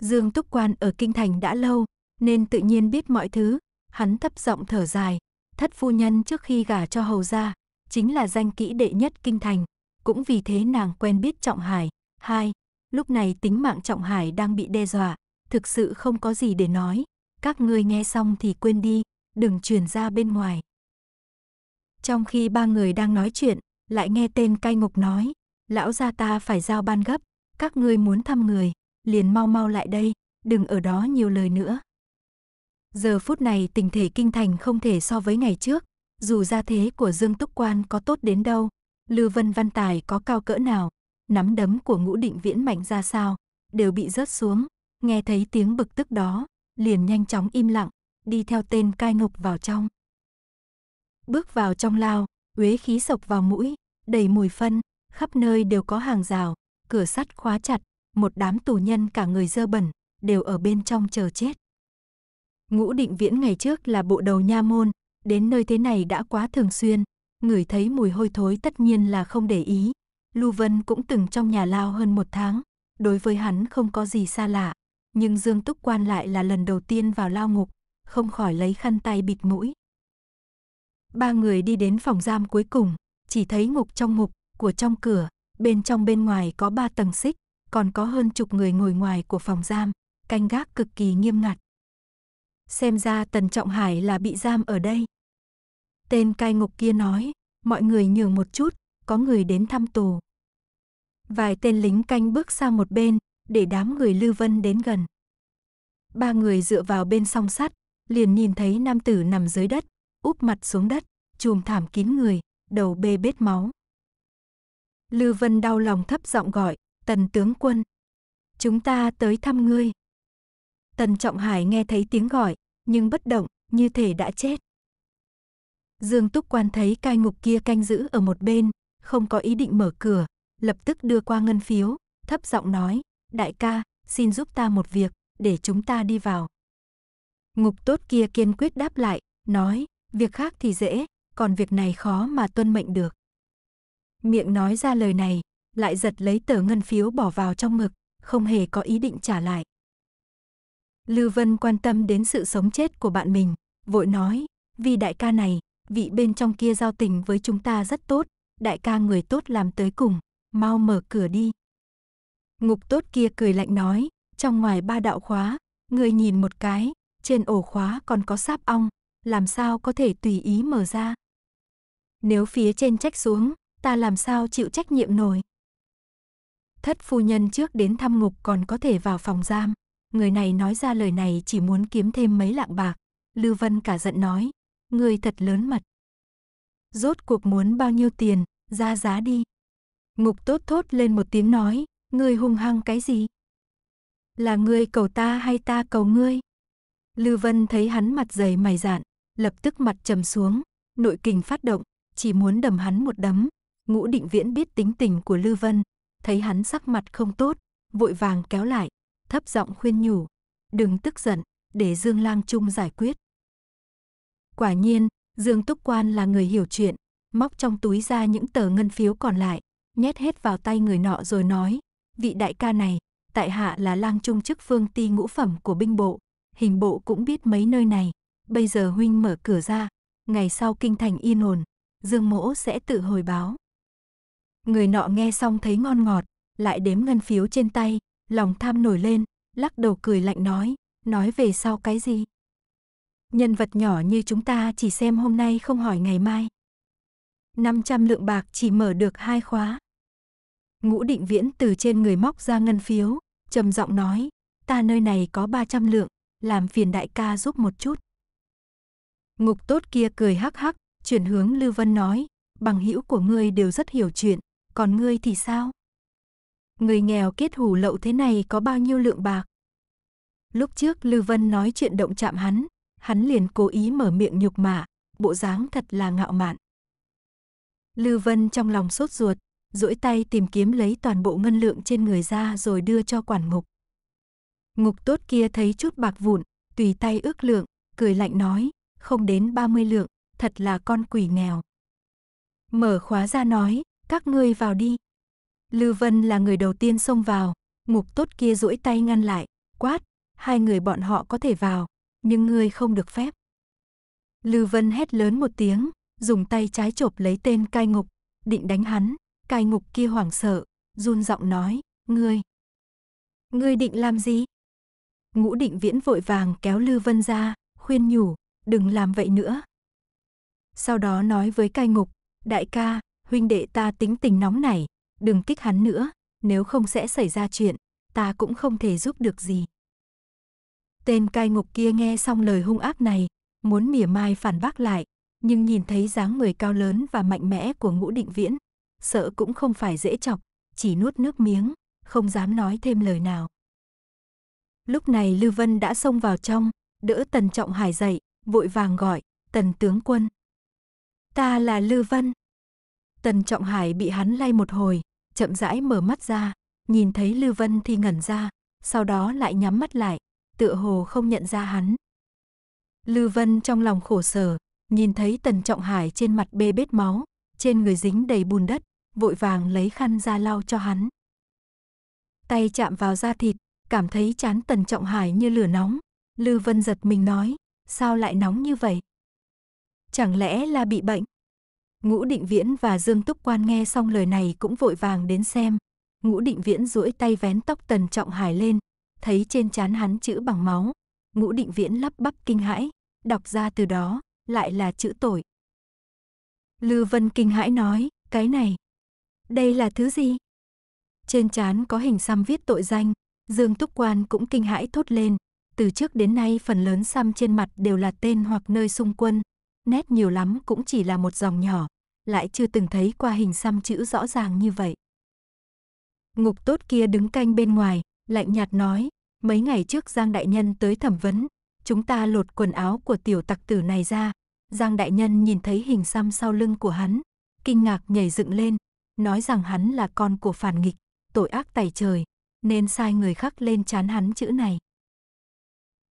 Dương Túc Quan ở Kinh Thành đã lâu, nên tự nhiên biết mọi thứ. Hắn thấp giọng thở dài, thất phu nhân trước khi gả cho hầu gia, chính là danh kỹ đệ nhất Kinh Thành. Cũng vì thế nàng quen biết Trọng Hải. Hai, lúc này tính mạng Trọng Hải đang bị đe dọa, thực sự không có gì để nói. Các ngươi nghe xong thì quên đi, đừng truyền ra bên ngoài. Trong khi ba người đang nói chuyện, lại nghe tên cai ngục nói, lão gia ta phải giao ban gấp, các ngươi muốn thăm người, liền mau mau lại đây, đừng ở đó nhiều lời nữa. Giờ phút này tình thể kinh thành không thể so với ngày trước, dù gia thế của Dương Túc Quan có tốt đến đâu, lưu Vân Văn Tài có cao cỡ nào, nắm đấm của ngũ định viễn mạnh ra sao, đều bị rớt xuống, nghe thấy tiếng bực tức đó, liền nhanh chóng im lặng, đi theo tên cai ngục vào trong. Bước vào trong lao, uế khí sộc vào mũi, đầy mùi phân, khắp nơi đều có hàng rào, cửa sắt khóa chặt, một đám tù nhân cả người dơ bẩn, đều ở bên trong chờ chết. Ngũ định viễn ngày trước là bộ đầu nha môn, đến nơi thế này đã quá thường xuyên, người thấy mùi hôi thối tất nhiên là không để ý. Lưu Vân cũng từng trong nhà lao hơn một tháng, đối với hắn không có gì xa lạ, nhưng Dương Túc Quan lại là lần đầu tiên vào lao ngục, không khỏi lấy khăn tay bịt mũi. Ba người đi đến phòng giam cuối cùng, chỉ thấy ngục trong ngục, của trong cửa, bên trong bên ngoài có ba tầng xích, còn có hơn chục người ngồi ngoài của phòng giam, canh gác cực kỳ nghiêm ngặt. Xem ra Tần Trọng Hải là bị giam ở đây. Tên cai ngục kia nói, mọi người nhường một chút, có người đến thăm tù. Vài tên lính canh bước sang một bên, để đám người lưu Vân đến gần. Ba người dựa vào bên song sắt, liền nhìn thấy nam tử nằm dưới đất, úp mặt xuống đất, chùm thảm kín người, đầu bê bết máu. Lưu Vân đau lòng thấp giọng gọi, tần tướng quân. Chúng ta tới thăm ngươi. Tần Trọng Hải nghe thấy tiếng gọi, nhưng bất động, như thể đã chết. Dương Túc Quan thấy cai ngục kia canh giữ ở một bên, không có ý định mở cửa, lập tức đưa qua ngân phiếu, thấp giọng nói, đại ca, xin giúp ta một việc, để chúng ta đi vào. Ngục tốt kia kiên quyết đáp lại, nói, việc khác thì dễ, còn việc này khó mà tuân mệnh được. Miệng nói ra lời này, lại giật lấy tờ ngân phiếu bỏ vào trong mực không hề có ý định trả lại. Lưu Vân quan tâm đến sự sống chết của bạn mình, vội nói, vì đại ca này, vị bên trong kia giao tình với chúng ta rất tốt, đại ca người tốt làm tới cùng, mau mở cửa đi. Ngục tốt kia cười lạnh nói, trong ngoài ba đạo khóa, người nhìn một cái, trên ổ khóa còn có sáp ong, làm sao có thể tùy ý mở ra. Nếu phía trên trách xuống, ta làm sao chịu trách nhiệm nổi. Thất phu nhân trước đến thăm ngục còn có thể vào phòng giam, người này nói ra lời này chỉ muốn kiếm thêm mấy lạng bạc. Lưu Vân cả giận nói, người thật lớn mật. Rốt cuộc muốn bao nhiêu tiền, ra giá đi. Ngục tốt thốt lên một tiếng nói, người hung hăng cái gì? Là người cầu ta hay ta cầu ngươi? Lưu Vân thấy hắn mặt dày mày dạn, lập tức mặt trầm xuống, nội kình phát động, chỉ muốn đầm hắn một đấm, Ngũ Định Viễn biết tính tình của Lưu Vân, thấy hắn sắc mặt không tốt, vội vàng kéo lại, thấp giọng khuyên nhủ, đừng tức giận, để Dương Lang Trung giải quyết. Quả nhiên, Dương Túc Quan là người hiểu chuyện, móc trong túi ra những tờ ngân phiếu còn lại, nhét hết vào tay người nọ rồi nói, vị đại ca này, tại hạ là lang trung chức phương ti ngũ phẩm của binh bộ, hình bộ cũng biết mấy nơi này, bây giờ huynh mở cửa ra, ngày sau kinh thành yên ổn, Dương Mỗ sẽ tự hồi báo. Người nọ nghe xong thấy ngon ngọt, lại đếm ngân phiếu trên tay, lòng tham nổi lên, lắc đầu cười lạnh nói, nói về sau cái gì? Nhân vật nhỏ như chúng ta chỉ xem hôm nay không hỏi ngày mai. 500 lượng bạc chỉ mở được hai khóa. Ngũ Định Viễn từ trên người móc ra ngân phiếu, trầm giọng nói, ta nơi này có 300 lượng, làm phiền đại ca giúp một chút. Ngục tốt kia cười hắc hắc, chuyển hướng Lưu Vân nói, bằng hữu của ngươi đều rất hiểu chuyện, còn ngươi thì sao? Người nghèo kết hủ lậu thế này có bao nhiêu lượng bạc? Lúc trước Lưu Vân nói chuyện động chạm hắn, hắn liền cố ý mở miệng nhục mạ, bộ dáng thật là ngạo mạn. Lưu Vân trong lòng sốt ruột, duỗi tay tìm kiếm lấy toàn bộ ngân lượng trên người ra rồi đưa cho quản ngục. Ngục tốt kia thấy chút bạc vụn, tùy tay ước lượng, cười lạnh nói, không đến 30 lượng, thật là con quỷ nghèo. Mở khóa ra nói, các ngươi vào đi. Lưu Vân là người đầu tiên xông vào, ngục tốt kia duỗi tay ngăn lại, quát, hai người bọn họ có thể vào, nhưng ngươi không được phép. Lưu Vân hét lớn một tiếng, dùng tay trái chộp lấy tên cai ngục, định đánh hắn, cai ngục kia hoảng sợ, run giọng nói, ngươi, ngươi định làm gì? Ngũ định viễn vội vàng kéo Lưu Vân ra, khuyên nhủ, đừng làm vậy nữa. Sau đó nói với cai ngục, đại ca, huynh đệ ta tính tình nóng này, đừng kích hắn nữa, nếu không sẽ xảy ra chuyện, ta cũng không thể giúp được gì. Tên cai ngục kia nghe xong lời hung ác này, muốn mỉa mai phản bác lại, nhưng nhìn thấy dáng người cao lớn và mạnh mẽ của ngũ định viễn, sợ cũng không phải dễ chọc, chỉ nuốt nước miếng, không dám nói thêm lời nào. Lúc này Lưu Vân đã xông vào trong, đỡ Tần Trọng Hải dậy, vội vàng gọi, Tần Tướng Quân. Ta là Lưu Vân, Tần Trọng Hải bị hắn lay một hồi, chậm rãi mở mắt ra, nhìn thấy Lưu Vân thì ngẩn ra, sau đó lại nhắm mắt lại, tựa hồ không nhận ra hắn. Lưu Vân trong lòng khổ sở, nhìn thấy Tần Trọng Hải trên mặt bê bết máu, trên người dính đầy bùn đất, vội vàng lấy khăn ra lau cho hắn. Tay chạm vào da thịt, cảm thấy chán Tần Trọng Hải như lửa nóng. Lưu Vân giật mình nói, sao lại nóng như vậy? Chẳng lẽ là bị bệnh? Ngũ Định Viễn và Dương Túc Quan nghe xong lời này cũng vội vàng đến xem. Ngũ Định Viễn duỗi tay vén tóc Tần Trọng Hải lên, thấy trên trán hắn chữ bằng máu. Ngũ Định Viễn lắp bắp kinh hãi, đọc ra từ đó, lại là chữ tội. Lưu Vân kinh hãi nói, cái này, đây là thứ gì? Trên trán có hình xăm viết tội danh, Dương Túc Quan cũng kinh hãi thốt lên. Từ trước đến nay phần lớn xăm trên mặt đều là tên hoặc nơi xung quân, nét nhiều lắm cũng chỉ là một dòng nhỏ, lại chưa từng thấy qua hình xăm chữ rõ ràng như vậy. Ngục tốt kia đứng canh bên ngoài, lạnh nhạt nói, mấy ngày trước Giang Đại Nhân tới thẩm vấn, chúng ta lột quần áo của tiểu tặc tử này ra. Giang Đại Nhân nhìn thấy hình xăm sau lưng của hắn, kinh ngạc nhảy dựng lên, nói rằng hắn là con của phản nghịch, tội ác tày trời, nên sai người khác lên chán hắn chữ này.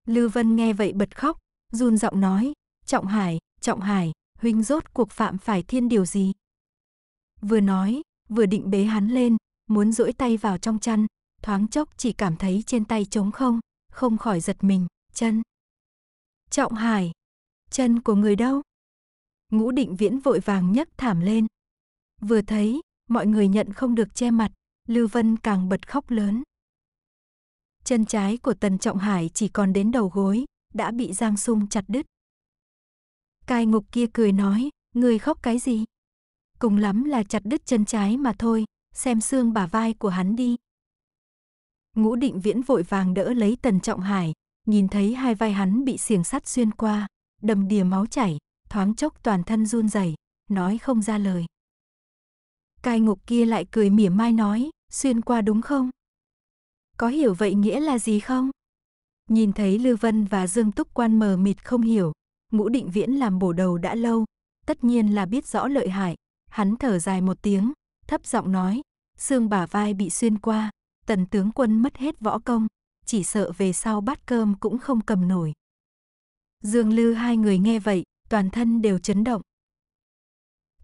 Lưu Vân nghe vậy bật khóc, run giọng nói, Trọng Hải, Trọng Hải, huynh rốt cuộc phạm phải thiên điều gì? Vừa nói, vừa định bế hắn lên, muốn duỗi tay vào trong chăn, thoáng chốc chỉ cảm thấy trên tay trống không, không khỏi giật mình, chân. Trọng Hải, chân của người đâu? Ngũ định viễn vội vàng nhấc thảm lên. Vừa thấy, mọi người nhận không được che mặt, Lưu Vân càng bật khóc lớn. Chân trái của Tần Trọng Hải chỉ còn đến đầu gối, đã bị Giang Sung chặt đứt. Cai ngục kia cười nói, người khóc cái gì? Cùng lắm là chặt đứt chân trái mà thôi, xem xương bả vai của hắn đi. Ngũ định viễn vội vàng đỡ lấy tần trọng hải, nhìn thấy hai vai hắn bị xiềng sắt xuyên qua, đầm đìa máu chảy, thoáng chốc toàn thân run rẩy, nói không ra lời. Cai ngục kia lại cười mỉa mai nói, xuyên qua đúng không? Có hiểu vậy nghĩa là gì không? Nhìn thấy lưu Vân và Dương Túc Quan mờ mịt không hiểu, ngũ định viễn làm bổ đầu đã lâu, tất nhiên là biết rõ lợi hại. Hắn thở dài một tiếng, thấp giọng nói, xương bả vai bị xuyên qua, tần tướng quân mất hết võ công, chỉ sợ về sau bát cơm cũng không cầm nổi. Dương Lư hai người nghe vậy, toàn thân đều chấn động.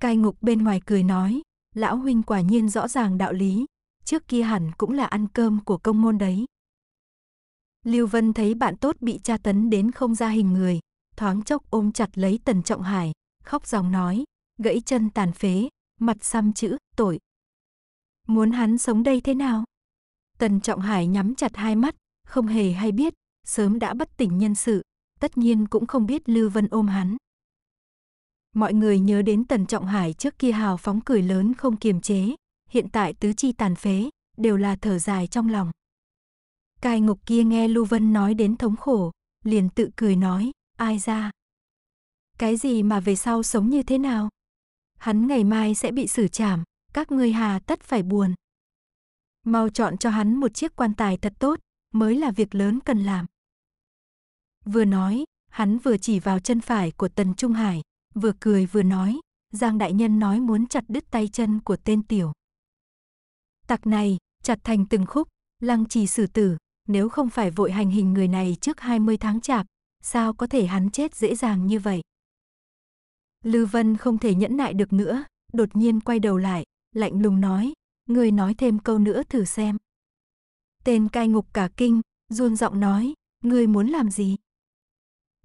Cai ngục bên ngoài cười nói, lão huynh quả nhiên rõ ràng đạo lý, trước kia hẳn cũng là ăn cơm của công môn đấy. Lưu Vân thấy bạn tốt bị tra tấn đến không ra hình người, thoáng chốc ôm chặt lấy Tần Trọng Hải, khóc ròng nói, gãy chân tàn phế, mặt xăm chữ, tội. Muốn hắn sống đây thế nào? Tần Trọng Hải nhắm chặt hai mắt, không hề hay biết, sớm đã bất tỉnh nhân sự, tất nhiên cũng không biết Lưu Vân ôm hắn. Mọi người nhớ đến Tần Trọng Hải trước kia hào phóng cười lớn không kiềm chế, hiện tại tứ chi tàn phế, đều là thở dài trong lòng. Cai ngục kia nghe Lưu Vân nói đến thống khổ, liền tự cười nói, ai ra? Cái gì mà về sau sống như thế nào? Hắn ngày mai sẽ bị xử trảm, các ngươi hà tất phải buồn. Mau chọn cho hắn một chiếc quan tài thật tốt, mới là việc lớn cần làm. Vừa nói, hắn vừa chỉ vào chân phải của Tần Trung Hải, vừa cười vừa nói, Giang Đại Nhân nói muốn chặt đứt tay chân của tên tiểu. Tặc này, chặt thành từng khúc, lăng trì xử tử, nếu không phải vội hành hình người này trước 20 tháng chạp, sao có thể hắn chết dễ dàng như vậy? Lư Vân không thể nhẫn nại được nữa, đột nhiên quay đầu lại, lạnh lùng nói, người nói thêm câu nữa thử xem. Tên cai ngục cả kinh, run giọng nói, ngươi muốn làm gì?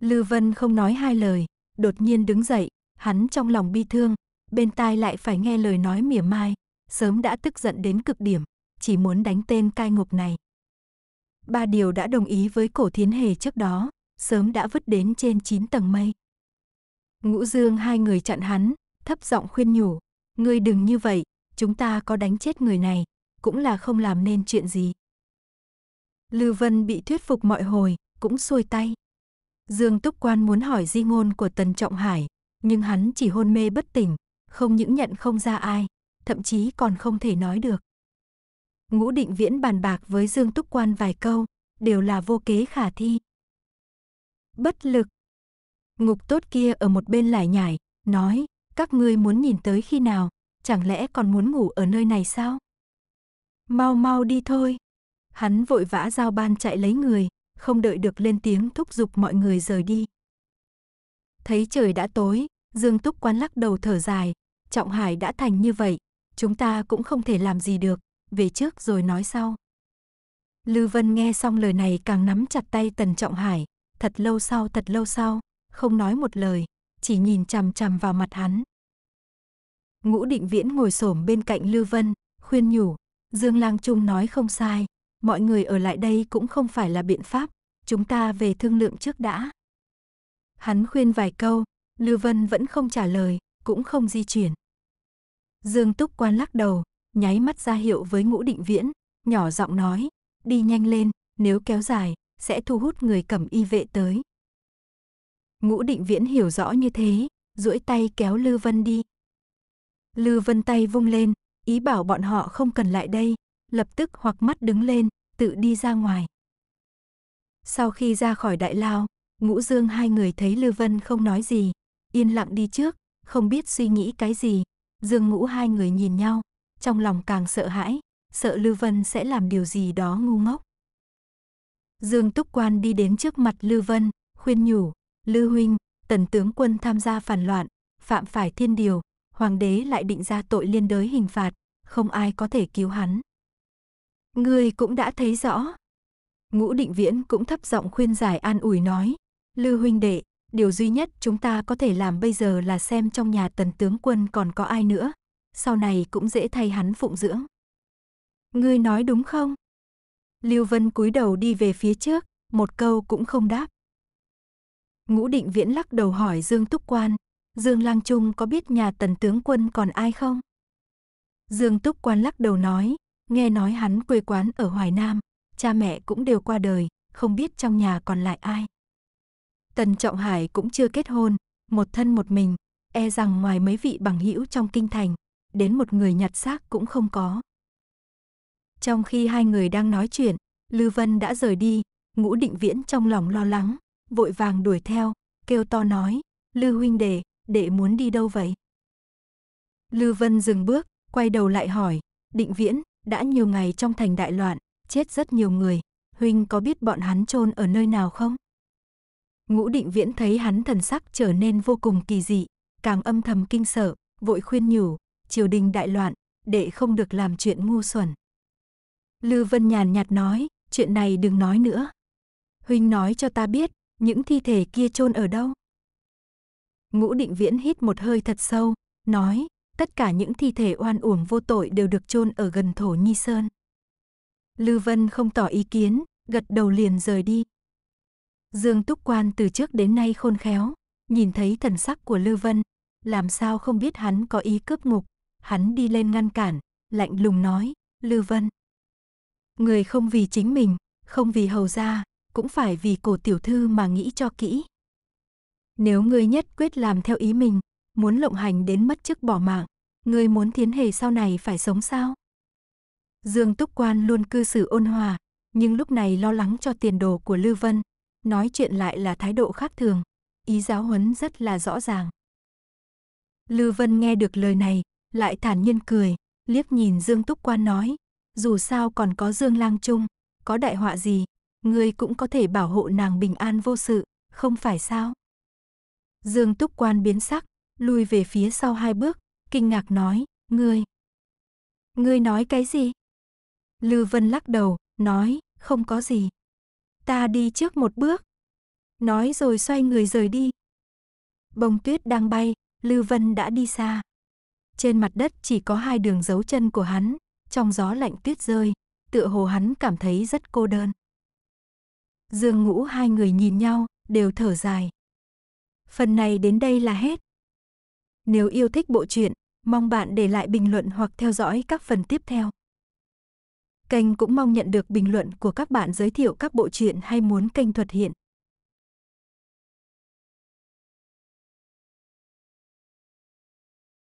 Lư Vân không nói hai lời, đột nhiên đứng dậy, hắn trong lòng bi thương, bên tai lại phải nghe lời nói mỉa mai, sớm đã tức giận đến cực điểm, chỉ muốn đánh tên cai ngục này. Ba điều đã đồng ý với cổ thiến hề trước đó, sớm đã vứt đến trên chín tầng mây. Ngũ Dương hai người chặn hắn, thấp giọng khuyên nhủ, ngươi đừng như vậy, chúng ta có đánh chết người này, cũng là không làm nên chuyện gì. lưu Vân bị thuyết phục mọi hồi, cũng xuôi tay. Dương Túc Quan muốn hỏi di ngôn của Tần Trọng Hải, nhưng hắn chỉ hôn mê bất tỉnh, không những nhận không ra ai, thậm chí còn không thể nói được. Ngũ Định Viễn bàn bạc với Dương Túc Quan vài câu, đều là vô kế khả thi, bất lực. Ngục tốt kia ở một bên lải nhải, nói, các ngươi muốn nhìn tới khi nào, chẳng lẽ còn muốn ngủ ở nơi này sao? Mau mau đi thôi. Hắn vội vã giao ban chạy lấy người, không đợi được lên tiếng thúc giục mọi người rời đi. Thấy trời đã tối, Dương Túc Quan lắc đầu thở dài, Trọng Hải đã thành như vậy, chúng ta cũng không thể làm gì được, về trước rồi nói sau. lưu Vân nghe xong lời này càng nắm chặt tay Tần Trọng Hải, thật lâu sau thật lâu sau, không nói một lời, chỉ nhìn chằm chằm vào mặt hắn. Ngũ Định Viễn ngồi xổm bên cạnh Lưu Vân, khuyên nhủ, Dương Lang Trung nói không sai, mọi người ở lại đây cũng không phải là biện pháp, chúng ta về thương lượng trước đã. Hắn khuyên vài câu, Lưu Vân vẫn không trả lời, cũng không di chuyển. Dương Túc Quan lắc đầu, nháy mắt ra hiệu với Ngũ Định Viễn, nhỏ giọng nói, đi nhanh lên, nếu kéo dài, sẽ thu hút người cẩm y vệ tới. Ngũ định viễn hiểu rõ như thế, duỗi tay kéo Lư Vân đi. Lư Vân tay vung lên, ý bảo bọn họ không cần lại đây, lập tức hoặc mắt đứng lên, tự đi ra ngoài. Sau khi ra khỏi đại lao, Ngũ Dương hai người thấy Lư Vân không nói gì, yên lặng đi trước, không biết suy nghĩ cái gì. Dương Ngũ hai người nhìn nhau, trong lòng càng sợ hãi, sợ Lư Vân sẽ làm điều gì đó ngu ngốc. Dương Túc Quan đi đến trước mặt Lưu Vân, khuyên nhủ, Lưu Huynh, tần tướng quân tham gia phản loạn, phạm phải thiên điều, hoàng đế lại định ra tội liên đới hình phạt, không ai có thể cứu hắn. Ngươi cũng đã thấy rõ. Ngũ Định Viễn cũng thấp giọng khuyên giải an ủi nói, Lưu Huynh đệ, điều duy nhất chúng ta có thể làm bây giờ là xem trong nhà tần tướng quân còn có ai nữa, sau này cũng dễ thay hắn phụng dưỡng. Ngươi nói đúng không? Lưu Vân cúi đầu đi về phía trước, một câu cũng không đáp. Ngũ Định Viễn lắc đầu hỏi Dương Túc Quan, Dương Lang Trung có biết nhà tần tướng quân còn ai không? Dương Túc Quan lắc đầu nói, nghe nói hắn quê quán ở Hoài Nam, cha mẹ cũng đều qua đời, không biết trong nhà còn lại ai. Tần Trọng Hải cũng chưa kết hôn, một thân một mình, e rằng ngoài mấy vị bằng hữu trong kinh thành, đến một người nhặt xác cũng không có. Trong khi hai người đang nói chuyện, Lưu Vân đã rời đi, ngũ định viễn trong lòng lo lắng, vội vàng đuổi theo, kêu to nói, Lưu huynh đệ, đệ muốn đi đâu vậy? Lưu Vân dừng bước, quay đầu lại hỏi, định viễn, đã nhiều ngày trong thành đại loạn, chết rất nhiều người, huynh có biết bọn hắn chôn ở nơi nào không? Ngũ định viễn thấy hắn thần sắc trở nên vô cùng kỳ dị, càng âm thầm kinh sợ, vội khuyên nhủ, triều đình đại loạn, đệ không được làm chuyện ngu xuẩn. Lưu Vân nhàn nhạt nói, chuyện này đừng nói nữa. Huynh nói cho ta biết, những thi thể kia chôn ở đâu. Ngũ định viễn hít một hơi thật sâu, nói, tất cả những thi thể oan uổng vô tội đều được chôn ở gần thổ nhi sơn. Lưu Vân không tỏ ý kiến, gật đầu liền rời đi. Dương Túc Quan từ trước đến nay khôn khéo, nhìn thấy thần sắc của Lưu Vân, làm sao không biết hắn có ý cướp ngục, hắn đi lên ngăn cản, lạnh lùng nói, Lưu Vân, Người không vì chính mình, không vì hầu gia, cũng phải vì cổ tiểu thư mà nghĩ cho kỹ. Nếu ngươi nhất quyết làm theo ý mình, muốn lộng hành đến mất chức bỏ mạng, ngươi muốn thiến hề sau này phải sống sao? Dương Túc Quan luôn cư xử ôn hòa, nhưng lúc này lo lắng cho tiền đồ của Lưu Vân, nói chuyện lại là thái độ khác thường, ý giáo huấn rất là rõ ràng. Lưu Vân nghe được lời này, lại thản nhiên cười, liếc nhìn Dương Túc Quan nói, dù sao còn có Dương Lang Trung, có đại họa gì, ngươi cũng có thể bảo hộ nàng bình an vô sự, không phải sao? Dương Túc Quan biến sắc, lùi về phía sau hai bước, kinh ngạc nói, ngươi. Ngươi nói cái gì? Lư Vân lắc đầu, nói, không có gì. Ta đi trước một bước. Nói rồi xoay người rời đi. Bông tuyết đang bay, Lư Vân đã đi xa. Trên mặt đất chỉ có hai đường dấu chân của hắn, trong gió lạnh tuyết rơi, tựa hồ hắn cảm thấy rất cô đơn. Dương Ngũ hai người nhìn nhau, đều thở dài. Phần này đến đây là hết. Nếu yêu thích bộ truyện, mong bạn để lại bình luận hoặc theo dõi các phần tiếp theo. Kênh cũng mong nhận được bình luận của các bạn giới thiệu các bộ truyện hay muốn kênh thuật hiện.